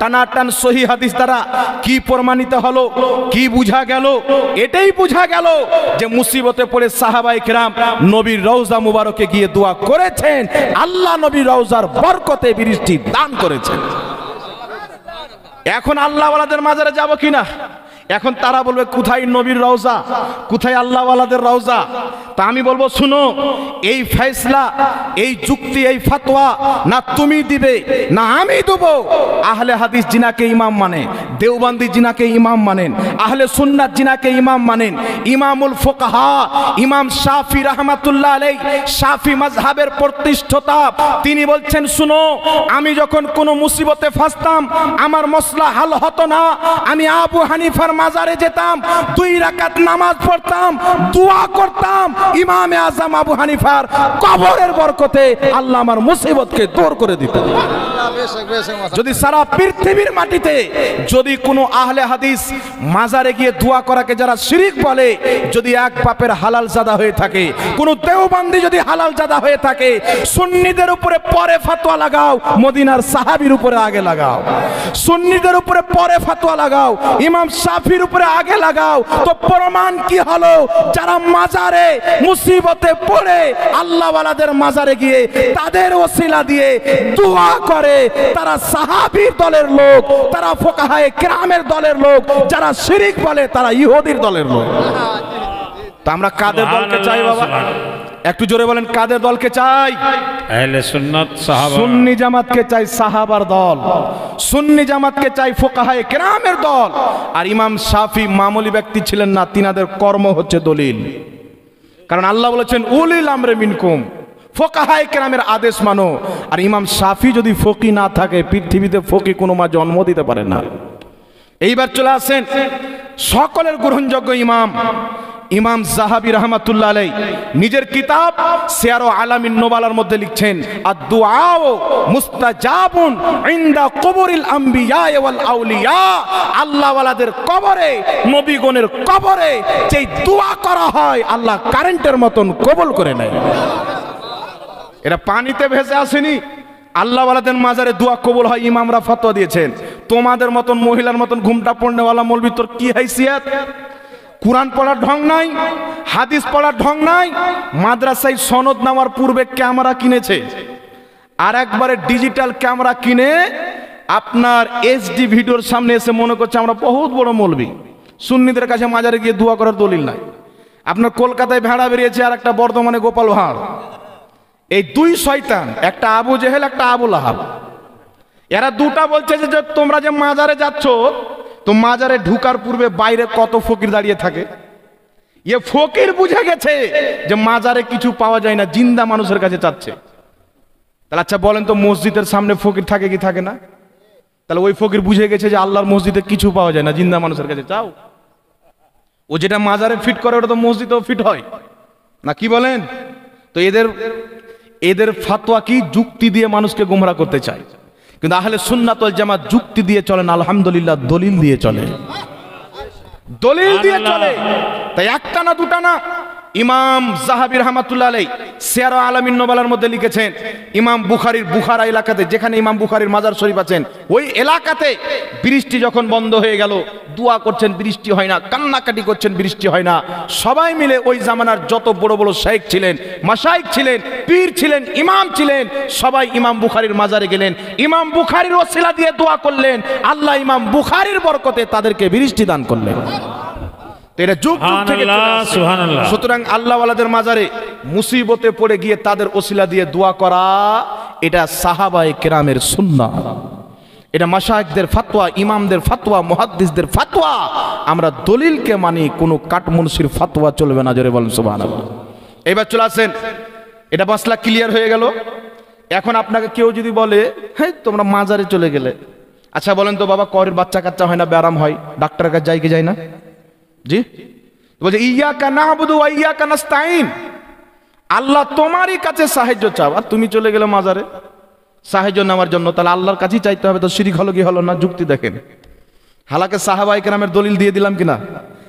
টানাটান সহি হাদিস দ্বারা কি প্রমাণিত হলো কি বুঝা গেল এটাই বুঝা গেল যে মুসিবতে পড়ে সাহাবাই কেরাম নবীর রওজা মুবারকে গিয়ে দোয়া করেছেন আল্লাহ নবীর রওজার বরকতে বৃষ্টি দান করেছেন এখন আল্লাহওয়ালাদের মাজারে যাব কিনা এখন তারা বলবে কোথায় নবীর রওজা কোথায় আল্লাহওয়ালাদের রওজা তা আমি বলবো শুনো এই ফেসলা এই যুক্তি এই ফাতোয়া না তুমি দিবে না আমি দেব আহলে হাদিস জিনাকে ইমাম মানে দেওবান্দি জিনাকে ইমাম মানেন আহলে সুন্নাত জিনাকে ইমাম মানেন ইমামুল ফোকাহা ইমাম শাফি রহমাতুল্লাহ আলাই শাফি মাজহাবের প্রতিষ্ঠতা তিনি বলছেন শুনো আমি যখন কোনো মুসিবতে ফাঁসতাম আমার মশলা হাল হতো না আমি আবু হানিফার মাজারে যেতাম দুই রাকাত নামাজ পড়তাম দোয়া করতাম ইমামে আজম আবু হানিফার কবরের বরকতে আল্লাহ আমার মুসিবতকে দূর করে দিত যদি সারা পৃথিবীর মাটিতে যদি কোনো আহলে হাদিস মাজারে গিয়ে দোয়া করাকে যারা শিরিক বলে যদি এক পাপের হালাল জাদা হয়ে থাকে কোন দেওবান্দি যদি হালাল জাদা হয়ে থাকে সুন্নিদের উপরে পরে ফাতোয়া লাগাও মদিনার সাহাবির উপরে আগে লাগাও সুন্নিদের উপরে পরে ফাতোয়া লাগাও ইমাম সাহ মাহফির উপরে আগে লাগাও তো প্রমাণ কি হলো যারা মাজারে মুসিবতে পড়ে আল্লাহওয়ালাদের মাজারে গিয়ে তাদের ওসিলা দিয়ে দোয়া করে তারা সাহাবির দলের লোক তারা ফোকাহায় গ্রামের দলের লোক যারা শিরিক বলে তারা ইহুদির দলের লোক তা আমরা কাদের দলকে চাই বাবা একটু জোরে বলেন কাদের দলকে চাই সুন্নি জামাতকে চাই সাহাবার দল সুন্নি জামাতকে চাই ফোকাহায় কেরামের দল আর ইমাম সাফি মামুলি ব্যক্তি ছিলেন না তিনাদের কর্ম হচ্ছে দলিল কারণ আল্লাহ বলেছেন উলিল আমরে মিনকুম ফোকাহায় কেরামের আদেশ মানো আর ইমাম সাফি যদি ফকি না থাকে পৃথিবীতে ফকি কোনো মা জন্ম দিতে পারে না এইবার চলে আসেন সকলের গ্রহণযোগ্য ইমাম ইমাম জাহাবি রহমাতুল্লাহ আলাই নিজের কিতাব সেয়ারো আলামিন নোবালার মধ্যে লিখছেন আর দুআও মুস্তাজাবুন ইন্দা কবরিল আম্বিয়া ওয়াল আউলিয়া আল্লাহওয়ালাদের কবরে নবীগণের কবরে যেই দোয়া করা হয় আল্লাহ কারেন্টের মতন কবল করে নেয় এরা পানিতে ভেসে আসেনি আল্লাহওয়ালাদের মাজারে দোয়া কবল হয় ইমামরা ফতোয়া দিয়েছেন তোমাদের মতন মহিলার মতন ঘুমটা পড়নেওয়ালা মলবি তোর কি হাইসিয়াত কোরআন পড়ার ঢং নাই হাদিস পড়ার ঢং নাই মাদ্রাসায় সনদ নেওয়ার পূর্বে ক্যামেরা কিনেছে আর একবারে ডিজিটাল ক্যামেরা কিনে আপনার এইচডি ভিডিওর সামনে এসে মনে করছে আমরা বহুত বড় মলবি সুন্নিদের কাছে মাজারে গিয়ে দোয়া করার দলিল নাই আপনার কলকাতায় ভেড়া বেরিয়েছে আর একটা বর্ধমানে গোপাল ভাঁড় এই দুই শয়তান একটা আবু জেহেল একটা আবুল আহাব এরা দুটা বলছে যে তোমরা যে মাজারে যাচ্ছ তো মাজারে ঢুকার পূর্বে বাইরে কত ফকির দাঁড়িয়ে থাকে ইয়ে ফকির বুঝে গেছে যে মাজারে কিছু পাওয়া যায় না জিন্দা মানুষের কাছে চাচ্ছে তাহলে আচ্ছা বলেন তো মসজিদের সামনে ফকির থাকে কি থাকে না তাহলে ওই ফকির বুঝে গেছে যে আল্লাহর মসজিদে কিছু পাওয়া যায় না জিন্দা মানুষের কাছে চাও ও যেটা মাজারে ফিট করে ওটা তো মসজিদেও ফিট হয় না কি বলেন তো এদের এদের ফাতোয়া কি যুক্তি দিয়ে মানুষকে গুমরা করতে চায় কিন্তু আহলে সুন্নাতল জামাত যুক্তি দিয়ে চলেন আলহামদুলিল্লাহ দলিল দিয়ে চলে দলিল দিয়ে চলে তাই একটা না দুটা না ইমাম জাহাবির রহমাতুল্লাহ আলাই সিয়ারা আলমিন নোবালার মধ্যে লিখেছেন ইমাম বুখারির বুখারা এলাকাতে যেখানে ইমাম বুখারির মাজার শরীফ আছেন ওই এলাকাতে বৃষ্টি যখন বন্ধ হয়ে গেল দোয়া করছেন বৃষ্টি হয় না কান্নাকাটি করছেন বৃষ্টি হয় না সবাই মিলে ওই জামানার যত বড় বড় শাইক ছিলেন মাসাইক ছিলেন পীর ছিলেন ইমাম ছিলেন সবাই ইমাম বুখারির মাজারে গেলেন ইমাম বুখারির ওসিলা দিয়ে দোয়া করলেন আল্লাহ ইমাম বুখারির বরকতে তাদেরকে বৃষ্টি দান করলেন এটা যুগ সুতরাং আল্লাহওয়ালাদের মাজারে মুসিবতে পড়ে গিয়ে তাদের দিয়ে দোয়া করা এটা কেরামের এটা ফাতোয়া ইমামদের আমরা দলিলকে মানি কোনো কাটমুনসির ফাতোয়া চলবে না জোরে বলেন সুবাহ এবার চলে আসেন এটা মশলা ক্লিয়ার হয়ে গেল এখন আপনাকে কেউ যদি বলে হ্যাঁ তোমরা মাজারে চলে গেলে আচ্ছা বলেন তো বাবা করের বাচ্চা কাচ্চা হয় না ব্যারাম হয় ডাক্তারের কাছে যাই কি যায় না জি বলছে ইয়া না আবুদু ইয়া নাস্তাইন আল্লাহ তোমারই কাছে সাহায্য চাও আর তুমি চলে গেলে মাজারে সাহায্য নেওয়ার জন্য তাহলে আল্লাহর কাছেই চাইতে হবে তো শিরিক হলো কি হলো না যুক্তি দেখেন হালাকে সাহাবা একরামের দলিল দিয়ে দিলাম কিনা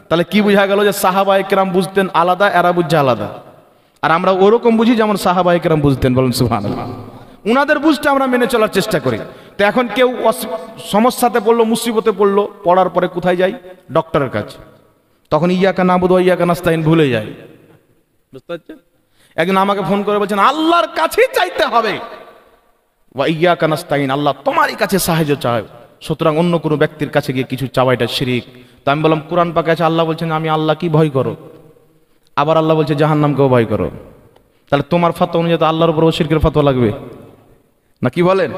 তাহলে কি বোঝা গেল যে সাহাবা একরাম বুঝতেন আলাদা এরা বুঝছে আলাদা আর আমরা ওরকম বুঝি যেমন সাহাবা একরাম বুঝতেন বলেন সুহান উনাদের বুঝতে আমরা মেনে চলার চেষ্টা করি তো এখন কেউ সমস্যাতে পড়লো মুসিবতে পড়লো পড়ার পরে কোথায় যাই ডক্টরের কাছে তখন ইয়াকা নাবুদ ইয়াকা নাস্তাইন ভুলে যায় বুঝতে পারছেন একজন আমাকে ফোন করে বলছেন আল্লাহর কাছেই চাইতে হবে বা ইয়াকা নাস্তাইন আল্লাহ তোমারই কাছে সাহায্য চাই সুতরাং অন্য কোনো ব্যক্তির কাছে গিয়ে কিছু চাওয়াইটা শিরিক তা আমি বললাম কোরআন পাকে আছে আল্লাহ বলছেন আমি আল্লাহ কি ভয় করো আবার আল্লাহ বলছে জাহান্নামকেও ভয় করো তাহলে তোমার ফাতো অনুযায়ী তো আল্লাহর উপর শিরকের ফাতো লাগবে না কি বলেন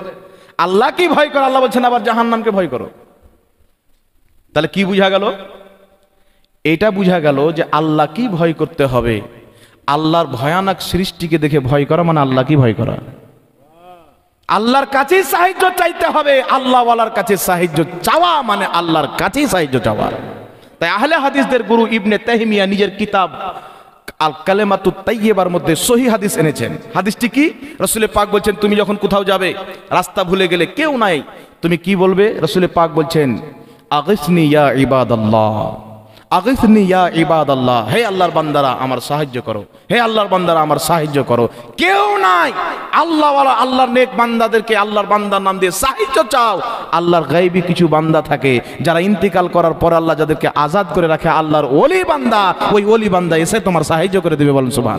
আল্লাহ কি ভয় করো আল্লাহ বলছেন আবার নামকে ভয় করো তাহলে কি বুঝা গেল এটা বুঝা গেল যে আল্লাহ কি ভয় করতে হবে আল্লাহর ভয়ানক সৃষ্টিকে দেখে ভয় করা মানে আল্লাহ কি ভয় করা আল্লাহর কাছেই সাহায্য চাইতে হবে আল্লাহওয়ালার কাছে সাহায্য চাওয়া মানে আল্লাহর কাছেই সাহায্য চাওয়া তাই আহলে হাদিসদের গুরু ইবনে তেহমিয়া নিজের কিতাব আল কালেমাতু তাইয়েবার মধ্যে সহি হাদিস এনেছেন হাদিসটি কি রসুলের পাক বলছেন তুমি যখন কোথাও যাবে রাস্তা ভুলে গেলে কেউ নাই তুমি কি বলবে রসুলের পাক বলছেন আগসনি ইয়া ইবাদ আল্লাহ ইবাদ আল্লাহ হে আল্লাহর বান্দারা আমার সাহায্য করো হে আল্লাহর বান্দারা আমার সাহায্য করো কেউ নাই আল্লাহওয়ালা নেক বান্দাদেরকে আল্লাহর বান্দার নাম দিয়ে সাহায্য চাও আল্লাহর কিছু বান্দা থাকে যারা ইন্তিকাল করার পর আল্লাহ যাদেরকে আজাদ করে রাখে আল্লাহর ওলি বান্দা ওই ওলি বান্দা এসে তোমার সাহায্য করে দেবে বলুন সুবাহ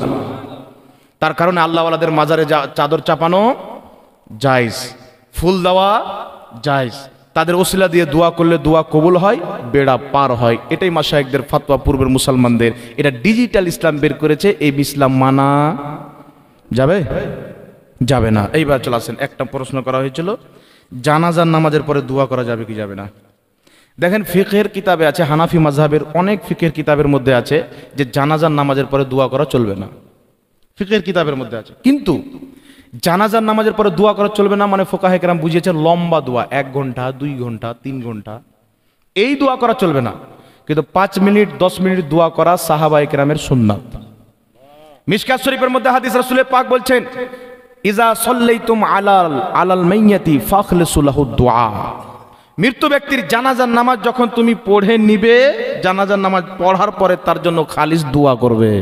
তার কারণে আল্লাহওয়ালাদের মাজারে চাদর চাপানো যাইস ফুল দেওয়া যাইস তাদের ওসিলা দিয়ে দোয়া করলে দোয়া কবুল হয় বেড়া পার হয় এটাই মাসায়কদের ফাতোয়া পূর্বের মুসলমানদের এটা ডিজিটাল ইসলাম বের করেছে এই ইসলাম মানা যাবে যাবে না এইবার চলে আসেন একটা প্রশ্ন করা হয়েছিল জানাজার নামাজের পরে দোয়া করা যাবে কি যাবে না দেখেন ফিকের কিতাবে আছে হানাফি মাঝহাবের অনেক ফিকের কিতাবের মধ্যে আছে যে জানাজার নামাজের পরে দোয়া করা চলবে না ফিকের কিতাবের মধ্যে আছে কিন্তু জানাজার নামাজের পরে দোয়া করা চলবে না মানে ফোকা হেকরাম বুঝিয়েছে লম্বা দোয়া এক ঘন্টা দুই ঘন্টা তিন ঘন্টা এই দোয়া করা চলবে না কিন্তু পাঁচ মিনিট দশ মিনিট দোয়া করা সাহাবা একরামের সুন্নাত মিসকাত শরীফের মধ্যে হাদিস রাসুলের পাক বলছেন ইজা সল্লাইতুম আলাল আলাল মাইয়াতি ফাখলিসুলাহু দোয়া মৃত্যু ব্যক্তির জানাজার নামাজ যখন তুমি পড়ে নিবে জানাজার নামাজ পড়ার পরে তার জন্য খালিস দোয়া করবে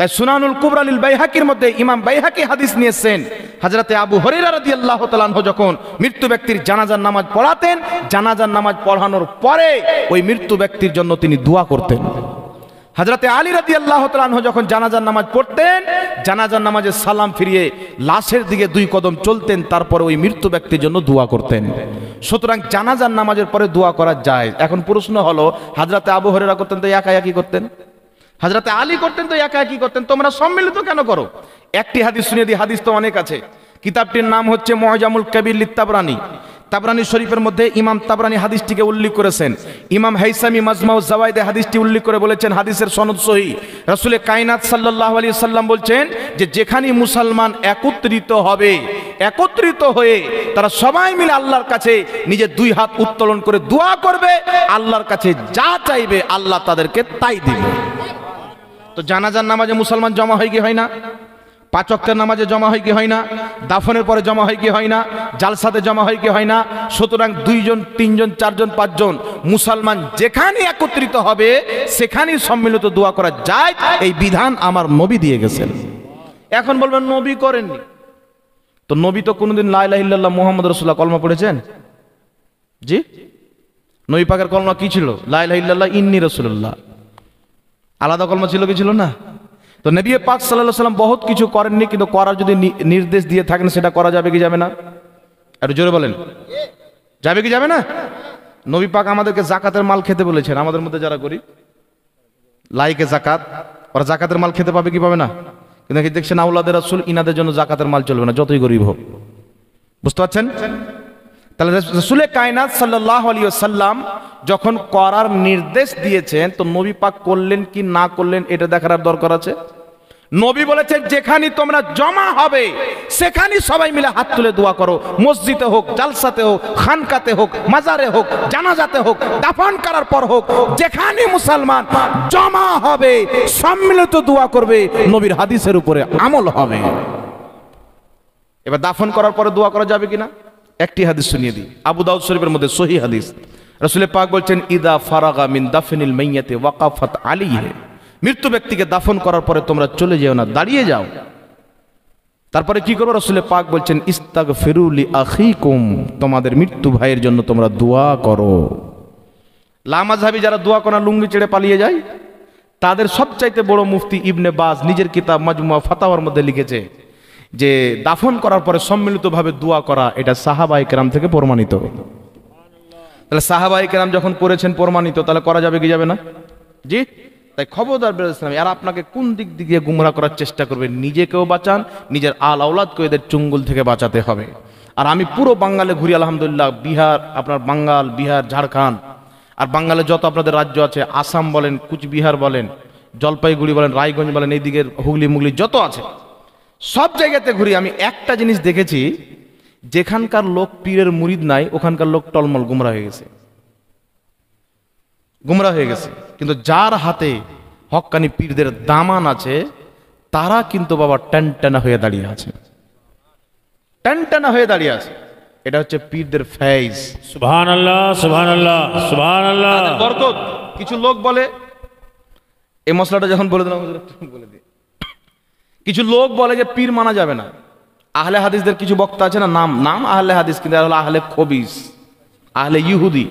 তাই সুনানুল কুবরানিল বাইহাকির মধ্যে ইমাম বাইহাকি হাদিস নিয়েছেন হাজরাতে আবু হরিরা রাদি আল্লাহ তালাহ যখন মৃত্যু ব্যক্তির জানাজার নামাজ পড়াতেন জানাজার নামাজ পড়ানোর পরে ওই মৃত্যু ব্যক্তির জন্য তিনি দোয়া করতেন হাজরাতে আলী রাদি আল্লাহ তালাহ যখন জানাজার নামাজ পড়তেন জানাজার নামাজের সালাম ফিরিয়ে লাশের দিকে দুই কদম চলতেন তারপরে ওই মৃত্যু ব্যক্তির জন্য দোয়া করতেন সুতরাং জানাজার নামাজের পরে দোয়া করা যায় এখন প্রশ্ন হলো হাজরাতে আবু হরেরা করতেন তো একা একই করতেন হাজরাতে আলী করতেন তো একা একই করতেন তোমরা সম্মিলিত কেন করো একটি হাদিস শুনে দিই হাদিস তো অনেক আছে কিতাবটির নাম হচ্ছে মহাজামুল কবির তাবরানি তাবরানি শরীফের মধ্যে ইমাম তাবরানি হাদিসটিকে উল্লেখ করেছেন ইমাম হাইসামি মাজমাউ জাওয়াইদে হাদিসটি উল্লেখ করে বলেছেন হাদিসের সনদ সহি রাসুলের কায়নাত সাল্লাহ আলী সাল্লাম বলছেন যে যেখানেই মুসলমান একত্রিত হবে একত্রিত হয়ে তারা সবাই মিলে আল্লাহর কাছে নিজের দুই হাত উত্তোলন করে দোয়া করবে আল্লাহর কাছে যা চাইবে আল্লাহ তাদেরকে তাই দিবে তো জানাজার নামাজে মুসলমান জমা হয় কি হয় না পাচকের নামাজে জমা হয় কি হয় না দাফনের পরে জমা হয় কি হয় না জালসাতে জমা হয় কি হয় না সুতরাং দুইজন তিনজন চারজন পাঁচজন মুসলমান যেখানে একত্রিত হবে সেখানেই সম্মিলিত দোয়া করা যায় এই বিধান আমার নবী দিয়ে গেছেন এখন বলবেন নবী করেননি তো নবী তো কোনোদিন লাইলাহিল্লাহ মোহাম্মদ রসুল্লাহ কলমা পড়েছেন জি নবী পাকের কলমা কি ছিল লাইলাহিল্লাহ ইন্নি রসুল্লাহ আলাদা কলমা ছিল কি ছিল না তো নবী পাক সাল্লাহ সাল্লাম বহুত কিছু করেননি কিন্তু করার যদি নির্দেশ দিয়ে থাকেন সেটা করা যাবে কি যাবে না একটু জোরে বলেন যাবে কি যাবে না নবী পাক আমাদেরকে জাকাতের মাল খেতে বলেছেন আমাদের মধ্যে যারা করি লাইকে জাকাত ওরা জাকাতের মাল খেতে পাবে কি পাবে না কিন্তু দেখছেন আউলাদের আসল ইনাদের জন্য জাকাতের মাল চলবে না যতই গরিব হোক বুঝতে পারছেন তাহলে রসুলে কায়নাত সাল্লাহ আলী সাল্লাম যখন করার নির্দেশ দিয়েছেন তো নবী পাক করলেন কি না করলেন এটা দেখার আর দরকার আছে নবী বলেছেন যেখানে তোমরা জমা হবে সেখানে সবাই মিলে হাত তুলে দোয়া করো মসজিদে হোক জালসাতে হোক খানকাতে হোক মাজারে হোক জানাজাতে হোক দাফন করার পর হোক যেখানে মুসলমান জমা হবে সম্মিলিত দোয়া করবে নবীর হাদিসের উপরে আমল হবে এবার দাফন করার পরে দোয়া করা যাবে কিনা একটি হাদিস শুনিয়ে দিই আবু দাউদ শরীফের মধ্যে সহি হাদিস রসুল পাক বলছেন ইদা ফারাগা মিন দাফিনিল মাইয়াতে ওয়াকাফাত আলিহে মৃত্যু ব্যক্তিকে দাফন করার পরে তোমরা চলে যেও না দাঁড়িয়ে যাও তারপরে কি করবো রসুলের পাক বলছেন ইস্তাক ফিরুলি আখিকুম তোমাদের মৃত্যু ভাইয়ের জন্য তোমরা দোয়া করো লামাজাবি যারা দোয়া করা লুঙ্গি ছেড়ে পালিয়ে যায় তাদের সবচাইতে বড় মুফতি ইবনে বাজ নিজের কিতাব মাজমুয়া ফাতাওয়ার মধ্যে লিখেছে যে দাফন করার পরে সম্মিলিতভাবে দোয়া করা এটা সাহাবাই কেরাম থেকে প্রমাণিত তাহলে সাহাবাই কেরাম যখন করেছেন প্রমাণিত তাহলে করা যাবে কি যাবে না জি তাই খবরদার বেরোলাম আর আপনাকে কোন দিক দিয়ে গুমরা করার চেষ্টা করবে নিজেকেও বাঁচান নিজের আল আওলাদকে এদের চুঙ্গুল থেকে বাঁচাতে হবে আর আমি পুরো বাঙ্গালে ঘুরি আলহামদুলিল্লাহ বিহার আপনার বাঙ্গাল বিহার ঝাড়খণ্ড আর বাঙ্গালে যত আপনাদের রাজ্য আছে আসাম বলেন কুচবিহার বলেন জলপাইগুড়ি বলেন রায়গঞ্জ বলেন এই দিকের হুগলি মুগলি যত আছে সব জায়গাতে ঘুরি আমি একটা জিনিস দেখেছি যেখানকার লোক পীরের মুরিদ নাই ওখানকার লোক টলমল গুমরা হয়ে গেছে গুমরা হয়ে গেছে কিন্তু যার হাতে হকানি পীরদের দামান আছে তারা কিন্তু বাবা টানটানা হয়ে দাঁড়িয়ে আছে ট্যানটানা হয়ে দাঁড়িয়ে আছে এটা হচ্ছে পীরদের ফেজ আচ্ছা, কিছু লোক বলে এই মশলাটা যখন বলে দিলাম বলে দিই কিছু লোক বলে যে পীর মানা যাবে না আহলে হাদিসদের কিছু বক্তা আছে না নাম নাম আহলে হাদিস কিন্তু আহলে খবিস আহলে ইহুদি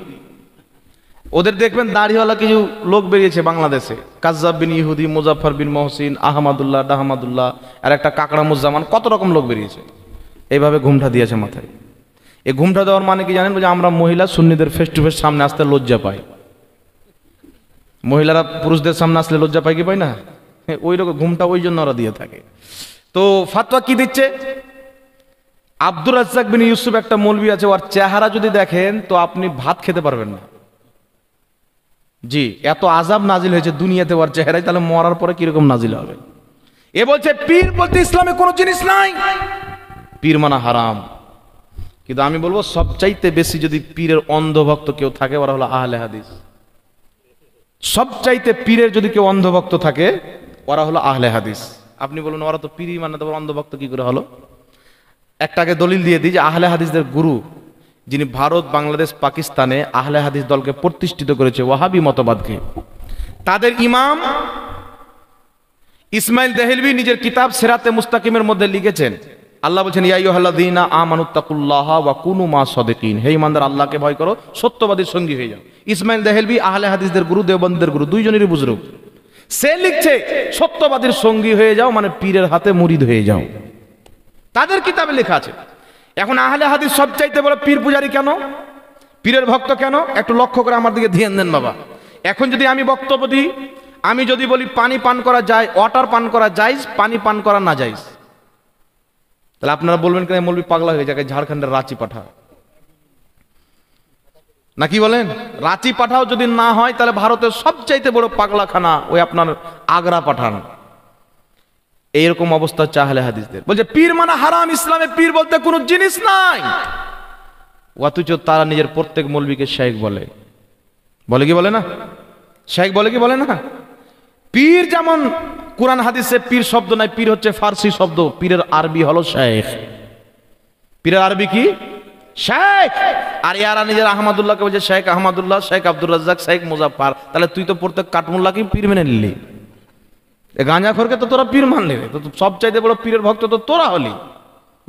ওদের দেখবেন দাড়িওয়ালা কিছু লোক বেরিয়েছে বাংলাদেশে কাজ্জাব বিন ইহুদি মুজাফর বিন মহসিন আহমাদুল্লাহ ডাহমাদুল্লাহ আর একটা মুজামান কত রকম লোক বেরিয়েছে এইভাবে ঘুমটা দিয়েছে মাথায় এই ঘুমটা দেওয়ার মানে কি জানেন যে আমরা মহিলা সুন্নিদের ফেস টু ফেস সামনে আসতে লজ্জা পাই মহিলারা পুরুষদের সামনে আসলে লজ্জা পায় কি পাই না ওই রকম ঘুমটা ওই জন্য ওরা দিয়ে থাকে তো ফাতোয়া কি দিচ্ছে আব্দুর রাজ্জাক বিন ইউসুফ একটা মৌলবি আছে ওর চেহারা যদি দেখেন তো আপনি ভাত খেতে পারবেন না জি এত আজাব নাজিল হয়েছে দুনিয়াতে ওর চেহারায় তাহলে মরার পরে কিরকম নাজিল হবে এ বলছে পীর বলতে ইসলামে কোনো জিনিস নাই পীর মানা হারাম কিন্তু আমি বলবো সবচাইতে বেশি যদি পীরের অন্ধভক্ত কেউ থাকে ওরা হলো আহলে হাদিস সবচাইতে পীরের যদি কেউ অন্ধভক্ত থাকে ওরা হলো আহলে হাদিস আপনি বলুন ওরা তো পিরি মানে তারপর অন্ধভক্ত কি করে হলো একটাকে দলিল দিয়ে দিই যে আহলে হাদিসদের গুরু যিনি ভারত বাংলাদেশ পাকিস্তানে আহলে হাদিস দলকে প্রতিষ্ঠিত করেছে ওয়াহাবি মতবাদকে তাদের ইমাম ইসমাইল দেহেলবি নিজের কিতাব সেরাতে মুস্তাকিমের মধ্যে লিখেছেন আল্লাহ বলছেন ইয়াইহাল্লাদিনা আমানুত্তাকুল্লাহ ওয়া কুনু মা সদেকিন হে ইমানদার আল্লাহকে ভয় করো সত্যবাদীর সঙ্গী হয়ে যাও ইসমাইল দেহেলবি আহলে হাদিসদের গুরু দেবন্দের গুরু দুইজনেরই বুজরুগ সে লিখছে সত্যবাদীর সঙ্গী হয়ে যাও মানে পীরের হাতে মুরিদ হয়ে যাও তাদের কিতাবে লেখা আছে এখন আহলে হাদিস সব চাইতে বড় পীর পূজারি কেন পীরের ভক্ত কেন একটু লক্ষ্য করে আমার দিকে ধ্যান দেন বাবা এখন যদি আমি বক্তব্য দিই আমি যদি বলি পানি পান করা যায় ওয়াটার পান করা যাইজ পানি পান করা না যাইজ তাহলে আপনারা বলবেন কেন বলবি পাগলা হয়ে যায় ঝাড়খণ্ডের রাঁচি পাঠা নাকি বলেন রাঁচি পাঠাও যদি না হয় তাহলে ভারতের সবচাইতে বড় পাগলাখানা ওই আপনার আগ্রা পাঠান এইরকম অবস্থা চাহলে হাদিসদের বলছে পীর মানে হারাম ইসলামে পীর বলতে কোনো জিনিস নাই অথচ তারা নিজের প্রত্যেক মৌলবীকে শেখ বলে বলে কি বলে না শেখ বলে কি বলে না পীর যেমন কোরআন হাদিসে পীর শব্দ নাই পীর হচ্ছে ফার্সি শব্দ পীরের আরবি হলো শেখ পীরের আরবি কি শেখ আর ইয়ারা নিজের আহমদুল্লাহকে বলছে শেখ আহমদুল্লাহ শেখ আব্দুল রাজ্জাক শেখ মুজাফার তাহলে তুই তো প্রত্যেক কাটমুল্লাকে পীর মেনে নিলি গাঁজাখোরকে তো তোরা পীর মানলি তো সবচাইতে বড় পীরের ভক্ত তো তোরা হলি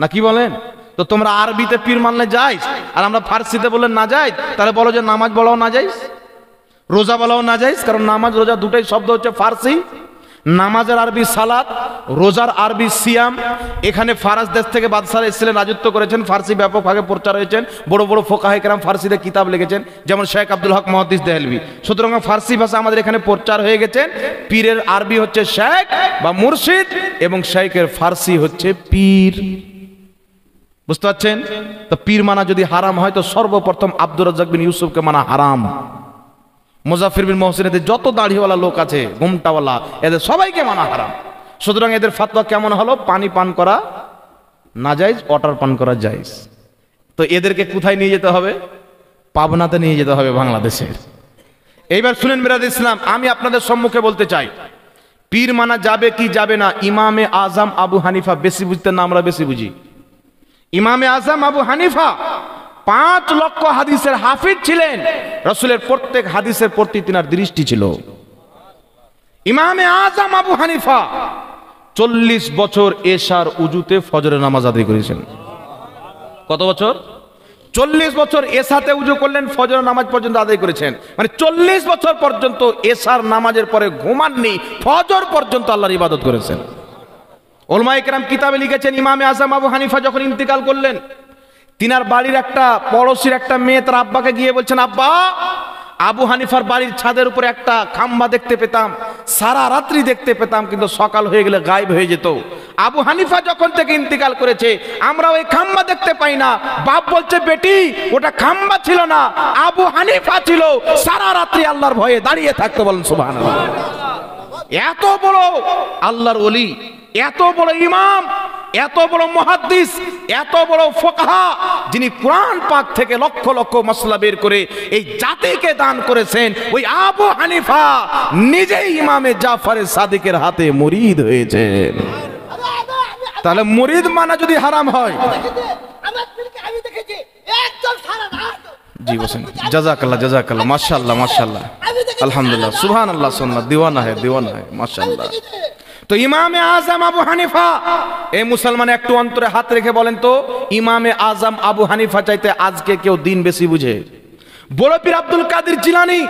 না কি বলেন তো তোমরা আরবিতে পীর মানলে যাইস আর আমরা ফার্সিতে বললে না যাই তাহলে বলো যে নামাজ বলাও না যাইস রোজা বলাও না যাইস কারণ নামাজ রোজা দুটাই শব্দ হচ্ছে ফার্সি নামাজের আরবি সালাত রোজার আরবি সিয়াম এখানে ফারাস দেশ থেকে বাদশাহ এসেছিলেন রাজত্ব করেছেন ফার্সি ব্যাপকভাবে প্রচার হয়েছেন বড় বড় ফোকাহেকরাম ফার্সিতে কিতাব লিখেছেন যেমন শেখ আব্দুল হক মহাদিস দেহলবি সুতরাং ফার্সি ভাষা আমাদের এখানে প্রচার হয়ে গেছে পীরের আরবি হচ্ছে শেখ বা মুর্শিদ এবং শেখের ফার্সি হচ্ছে পীর বুঝতে পারছেন তো পীর মানা যদি হারাম হয় তো সর্বপ্রথম আব্দুর রাজাক বিন ইউসুফকে মানা হারাম মুজাফির বিন মহসিন এদের যত দাড়িওয়ালা লোক আছে ঘুমটাওয়ালা এদের সবাইকে মানা হারাম সুতরাং এদের ফাতোয়া কেমন হলো পানি পান করা না যাইজ ওয়াটার পান করা যাইজ তো এদেরকে কোথায় নিয়ে যেতে হবে পাবনাতে নিয়ে যেতে হবে বাংলাদেশের এইবার শুনেন মিরাজ ইসলাম আমি আপনাদের সম্মুখে বলতে চাই পীর মানা যাবে কি যাবে না ইমামে আজম আবু হানিফা বেশি বুঝতে না আমরা বেশি বুঝি ইমামে আজম আবু হানিফা পাঁচ লক্ষ হাদিসের হাফিজ ছিলেন রসুলের প্রত্যেক হাদিসের প্রতি তিনার দৃষ্টি ছিল ইমামে আজম আবু হানিফা চল্লিশ বছর এশার উজুতে ফজরের নামাজ আদায় করেছেন কত বছর চল্লিশ বছর এসাতে উজু করলেন ফজর নামাজ পর্যন্ত আদায় করেছেন মানে চল্লিশ বছর পর্যন্ত এসার নামাজের পরে ঘুমাননি ফজর পর্যন্ত আল্লাহর ইবাদত করেছেন ওলমা ইকরাম কিতাবে লিখেছেন ইমামে আজম আবু হানিফা যখন ইন্তিকাল করলেন তিনার বাড়ির একটা পড়োশির একটা মেয়ে তার আব্বাকে গিয়ে বলছেন আব্বা আবু হানিফার বাড়ির ছাদের উপরে একটা খাম্বা দেখতে পেতাম সারা রাত্রি দেখতে পেতাম কিন্তু সকাল হয়ে গেলে গায়েব হয়ে যেত আবু হানিফা যখন থেকে ইন্তিকাল করেছে আমরা ওই খাম্বা দেখতে পাই না বাপ বলছে বেটি ওটা খাম্বা ছিল না আবু হানিফা ছিল সারা রাত্রি আল্লাহর ভয়ে দাঁড়িয়ে থাকতে বলেন সুবহানাল্লাহ এত বড় আল্লাহর অলি এত বড় ইমাম এত বড় মহাদিস এত বড় ফোকাহা যিনি কোরআন পাক থেকে লক্ষ লক্ষ মশলা বের করে এই জাতিকে দান করেছেন ওই আবু হানিফা নিজেই ইমামে জাফারে সাদিকের হাতে মরিদ হয়েছেন তাহলে মরিদ মানা যদি হারাম হয় আমি দেখেছি জি বসেন জাজাকাল্লাহ জাজাকাল্লাহ মাশাল্লাহ মাশাল্লাহ আলহামদুলিল্লাহ সুহান আল্লাহ সোনা দিওয়ানা হে দিওয়ানা হে মাশাল্লাহ তো ইমামে আজম আবু হানিফা এই মুসলমান একটু অন্তরে হাত রেখে বলেন তো ইমামে আজম আবু হানিফা চাইতে আজকে কেউ দিন বেশি বুঝে বড়পীর আব্দুল কাদের জিলানি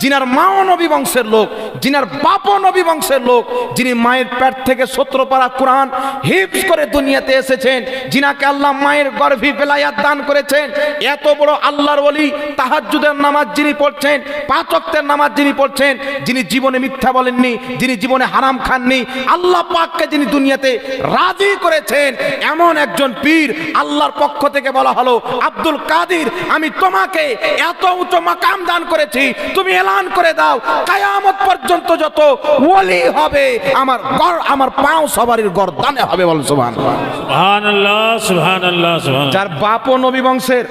যিনার মাও নবী বংশের লোক যিনার বাপও নবী বংশের লোক যিনি মায়ের পেট থেকে সত্রপাড়া কোরআন হিপস করে দুনিয়াতে এসেছেন যিনাকে আল্লাহ মায়ের গর্ভে বেলায়াত দান করেছেন এত বড় আল্লাহর বলি তাহাজুদের নামাজ যিনি পড়ছেন পাচকদের নামাজ যিনি পড়ছেন যিনি জীবনে মিথ্যা বলেননি যিনি জীবনে হারাম খাননি আল্লাহ পাককে যিনি দুনিয়াতে রাজি করেছেন এমন একজন পীর আল্লাহর পক্ষ থেকে বলা হলো আব্দুল কাদির আমি তোমাকে এত এত উঁচু মাকাম দান করেছি তুমি এলান করে দাও কায়ামত পর্যন্ত যত ওলি হবে আমার গড় আমার পাও সবারই দানে হবে বল সুবহান যার বাপও নবী বংশের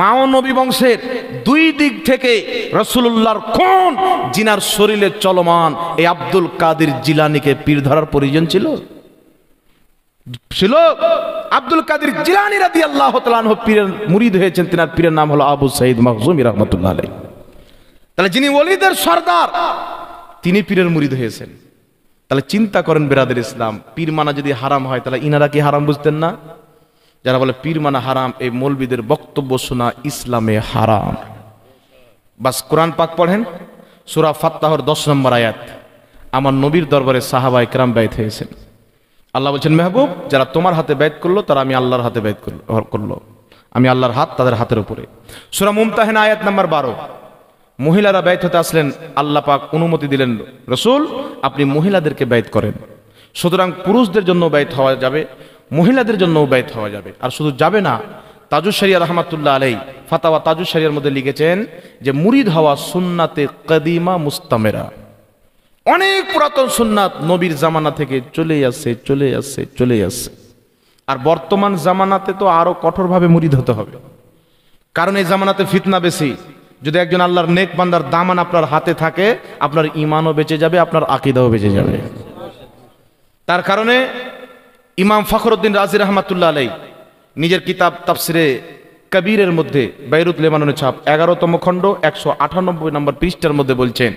মাও নবী বংশের দুই দিক থেকে রসুল্লাহর কোন জিনার শরীরে চলমান এই আব্দুল কাদের জিলানিকে পীর ধরার প্রয়োজন ছিল ছিল আব্দুল কাদির জিলানি রাদি আল্লাহ তালাহ পীরের মুরিদ হয়েছেন তিনার পীরের নাম হলো আবু সাইদ মাহজুমি রহমতুল্লাহ আলী তাহলে যিনি ওলিদের সর্দার তিনি পীরের মুরিদ হয়েছেন তাহলে চিন্তা করেন বেরাদের ইসলাম পীর মানা যদি হারাম হয় তাহলে ইনারা কি হারাম বুঝতেন না যারা বলে পীর মানা হারাম এই মৌলবিদের বক্তব্য শোনা ইসলামে হারাম বাস কোরআন পাক পড়েন সুরা ফাত্তাহর দশ নম্বর আয়াত আমার নবীর দরবারে সাহাবায় ক্রাম ব্যয় হয়েছেন আল্লাহ বলছেন মেহবুব যারা তোমার হাতে ব্যয় করলো তারা আমি আল্লাহর হাতে ব্যয় করলো আমি আল্লাহর হাত তাদের হাতের উপরে সুরা মুমতাহেন আয়াত নাম্বার বারো মহিলারা ব্যয় হতে আসলেন আল্লাহ পাক অনুমতি দিলেন রসুল আপনি মহিলাদেরকে ব্যয় করেন সুতরাং পুরুষদের জন্য ব্যয় হওয়া যাবে মহিলাদের জন্যও ব্যয় হওয়া যাবে আর শুধু যাবে না তাজুসারিয়া রহমাতুল্লাহ আলাই ফাতাওয়া তাজুসারিয়ার মধ্যে লিখেছেন যে মুরিদ হওয়া সুন্নাতে কদিমা মুস্তামেরা অনেক পুরাতন সুন্নাত নবীর জামানা থেকে চলে আসছে চলে আসছে চলে আসছে আর বর্তমান জামানাতে তো আরো কঠোরভাবে মুরিদ হতে হবে কারণ এই জামানাতে ফিতনা বেশি যদি একজন আল্লাহর নেক বান্দার দামান আপনার হাতে থাকে আপনার ইমানও বেঁচে যাবে আপনার আকিদাও বেঁচে যাবে তার কারণে ইমাম ফখরুদ্দিন রাজির রহমাতুল্লাহ আলাই নিজের কিতাব তাফসিরে কবিরের মধ্যে বাইরুত লেমাননের ছাপ এগারোতম খণ্ড একশো আটানব্বই নম্বর পৃষ্ঠার মধ্যে বলছেন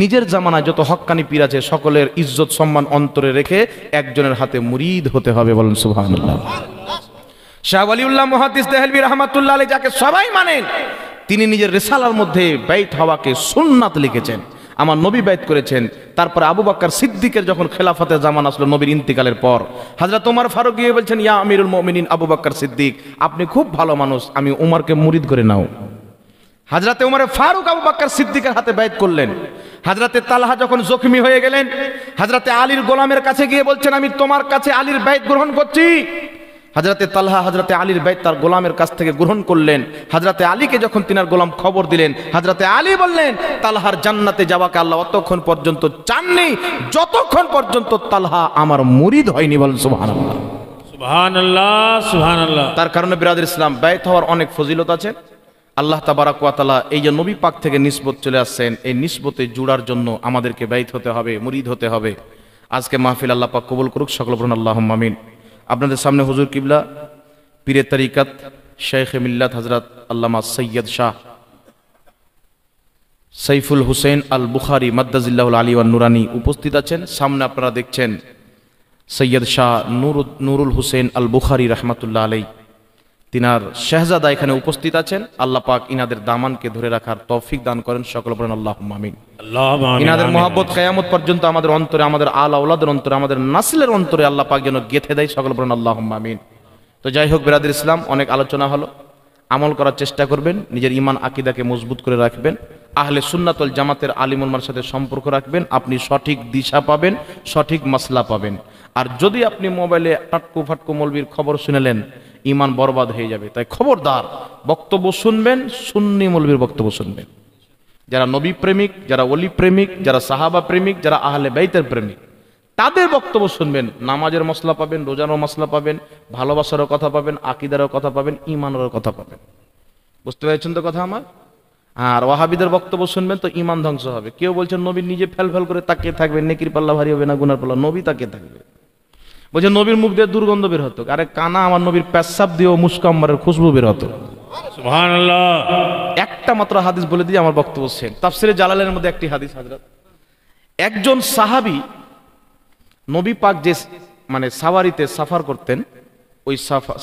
নিজের জামানায় যত হক্কানি পীর আছে সকলের ইজ্জত সম্মান অন্তরে রেখে একজনের হাতে মুরিদ হতে হবে বলেন সুবহানাল্লাহ শাহ আলিউল্লাহ মহাদিস দেহলবি রহমাতুল্লাহ যাকে সবাই মানেন তিনি নিজের রেসালার মধ্যে বাইত হওয়াকে সুন্নাত লিখেছেন আমার নবী ব্যয় করেছেন তারপর আবু বাক্কার সিদ্দিকের যখন খেলাফতের জামান আসলো নবীর ইন্তিকালের পর হাজরা তোমার ফারুক গিয়ে বলছেন ইয়া আমিরুল মমিনিন আবু বাক্কার সিদ্দিক আপনি খুব ভালো মানুষ আমি উমারকে মুরিদ করে নাও হাজরাতে উমারে ফারুক আবু বাক্কার সিদ্দিকের হাতে ব্যয় করলেন হাজরাতে তালহা যখন জখমি হয়ে গেলেন হাজরাতে আলীর গোলামের কাছে গিয়ে বলছেন আমি তোমার কাছে আলীর ব্যয় গ্রহণ করছি হাজরাতে তালহা হাজরাতে আলীর বাইত তার গোলামের কাছ থেকে গ্রহণ করলেন হাজরাতে আলীকে যখন তিনার গোলাম খবর দিলেন হাজরাতে আলী বললেন তালহার জান্নাতে যাওয়াকে আল্লাহ অতক্ষণ পর্যন্ত চাননি যতক্ষণ পর্যন্ত তালহা আমার মুরিদ হয়নি বলেন সুহান তার কারণে বিরাদের ইসলাম ব্যয়ত হওয়ার অনেক ফজিলত আছে আল্লাহ তাবারাকালা এই যে নবী পাক থেকে নিষ্পত চলে আসছেন এই নিষ্পতে জুড়ার জন্য আমাদেরকে ব্যয়িত হতে হবে মুরিদ হতে হবে আজকে মাহফিল আল্লাহ পাক কবুল করুক সকল আল্লাহ মামিন আপনাদের সামনে হুজুর কিবলা পীরে তারিকাত শেখ মিল্লাত হজরত আল্লামা সৈয়দ শাহ সৈফুল হুসেন আল বুখারি মদ্দাজিল্লাহ আলী ওয়ান নুরানি উপস্থিত আছেন সামনে আপনারা দেখছেন সৈয়দ শাহ নুরুল হুসেন আল বুখারি রহমতুল্লাহ আলাই তিনার শেহজাদা এখানে উপস্থিত আছেন আল্লাহ পাক ইনাদের দামানকে ধরে রাখার তৌফিক দান করেন সকল বলেন আল্লাহ মামিন ইনাদের মহাব্বত কেয়ামত পর্যন্ত আমাদের অন্তরে আমাদের আল আউলাদের অন্তরে আমাদের নাসিলের অন্তরে আল্লাহ পাক যেন গেথে দেয় সকল বলেন আল্লাহ মামিন তো যাই হোক বেরাদের ইসলাম অনেক আলোচনা হলো আমল করার চেষ্টা করবেন নিজের ইমান আকিদাকে মজবুত করে রাখবেন আহলে সুন্নাতল জামাতের আলিমুলমার সাথে সম্পর্ক রাখবেন আপনি সঠিক দিশা পাবেন সঠিক মাসলা পাবেন আর যদি আপনি মোবাইলে আটকু ফাটকু মলবির খবর শুনেলেন ইমান বরবাদ হয়ে যাবে তাই খবরদার বক্তব্য শুনবেন সুন্নি মৌলবীর বক্তব্য শুনবেন যারা নবী প্রেমিক যারা অলি প্রেমিক যারা সাহাবা প্রেমিক যারা আহলে বাইতের প্রেমিক তাদের বক্তব্য শুনবেন নামাজের মশলা পাবেন রোজানোর মশলা পাবেন ভালোবাসারও কথা পাবেন আকিদারও কথা পাবেন ইমানেরও কথা পাবেন বুঝতে পেরেছেন তো কথা আমার আর ওয়াহাবিদের বক্তব্য শুনবেন তো ইমান ধ্বংস হবে কেউ বলছেন নবী নিজে ফেল ফেল করে তাকিয়ে থাকবে নেকির পাল্লা ভারী হবে না গুনার পাল্লা নবী তাকিয়ে থাকবে বলছে নবীর মুখ দিয়ে দুর্গন্ধ বের হতো আরে কানা আমার নবীর পেশাব দিয়ে মুসকাম্বারের খুশবু বের হতো একটা মাত্র হাদিস বলে দিয়ে আমার বক্তব্য সেন তাফসিরে জালালের মধ্যে একটি হাদিস হাজরাত একজন সাহাবি নবী পাক যে মানে সাওয়ারিতে সাফার করতেন ওই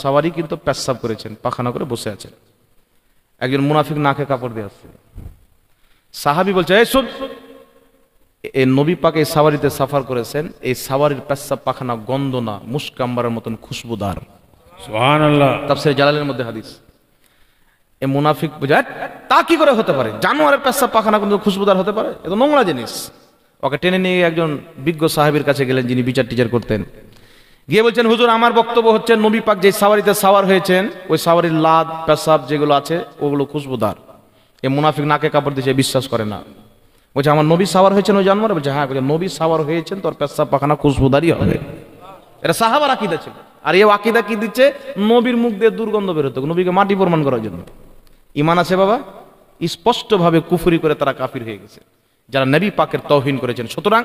সাওয়ারি কিন্তু পেশাব করেছেন পাখানা করে বসে আছেন একজন মুনাফিক নাকে কাপড় দিয়ে আসছে সাহাবি বলছে এই শুন এই নবী পাক এই সাওয়ারিতে সাফার করেছেন এই সাবারির পেশাব পাখানা গন্ধ না মুস্কাম্বারের মতন খুশবুদার তাপসির জালালের মধ্যে হাদিস এ মুনাফিক বুঝায় তা কি করে হতে পারে জানোয়ারের পেশাব পাখানা কিন্তু খুশবুদার হতে পারে এত নোংরা জিনিস ওকে টেনে নিয়ে একজন বিজ্ঞ সাহেবের কাছে গেলেন যিনি বিচার টিচার করতেন গিয়ে বলছেন হুজুর আমার বক্তব্য হচ্ছে নবী পাক যে সাওয়ারিতে সাওয়ার হয়েছেন ওই সাওয়ারির লাদ পেশাব যেগুলো আছে ওগুলো খুশবুদার এ মুনাফিক নাকে কাপড় দিয়েছে বিশ্বাস করে না বলছে আমার নবী সাওয়ার হয়েছেন ওই জানোয়ার বলছে হ্যাঁ বলছে নবী সাওয়ার হয়েছেন তোর পেশা পাখানা খুশবুদারি হবে এটা সাহাবার আকিদা ছিল আর এ আকিদা কি দিচ্ছে নবীর মুখ দিয়ে দুর্গন্ধ বেরোতো নবীকে মাটি প্রমাণ করার জন্য ইমান আছে বাবা স্পষ্টভাবে কুফুরি করে তারা কাফির হয়ে গেছে যারা নবী পাকের তহিন করেছেন সুতরাং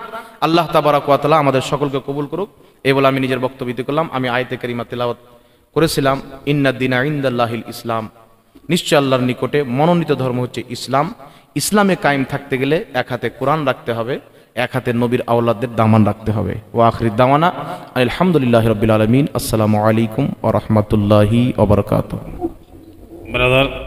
আল্লাহ তাবারাকালা আমাদের সকলকে কবুল করুক এই বলে আমি নিজের বক্তব্য দিতে করলাম আমি আয়তে করিমা তেলাওয়াত করেছিলাম ইন্নাদ্দিন আইন্দাল্লাহিল ইসলাম নিশ্চয় আল্লাহর নিকটে মনোনীত ধর্ম হচ্ছে ইসলাম ইসলামে কায়েম থাকতে গেলে এক হাতে কোরআন রাখতে হবে এক হাতে নবীর আওলাদের দামান রাখতে হবে ও আখরি দামানা আলহামদুলিল্লাহ রবিল আলমিন আসসালামু আলাইকুম ও রহমতুল্লাহি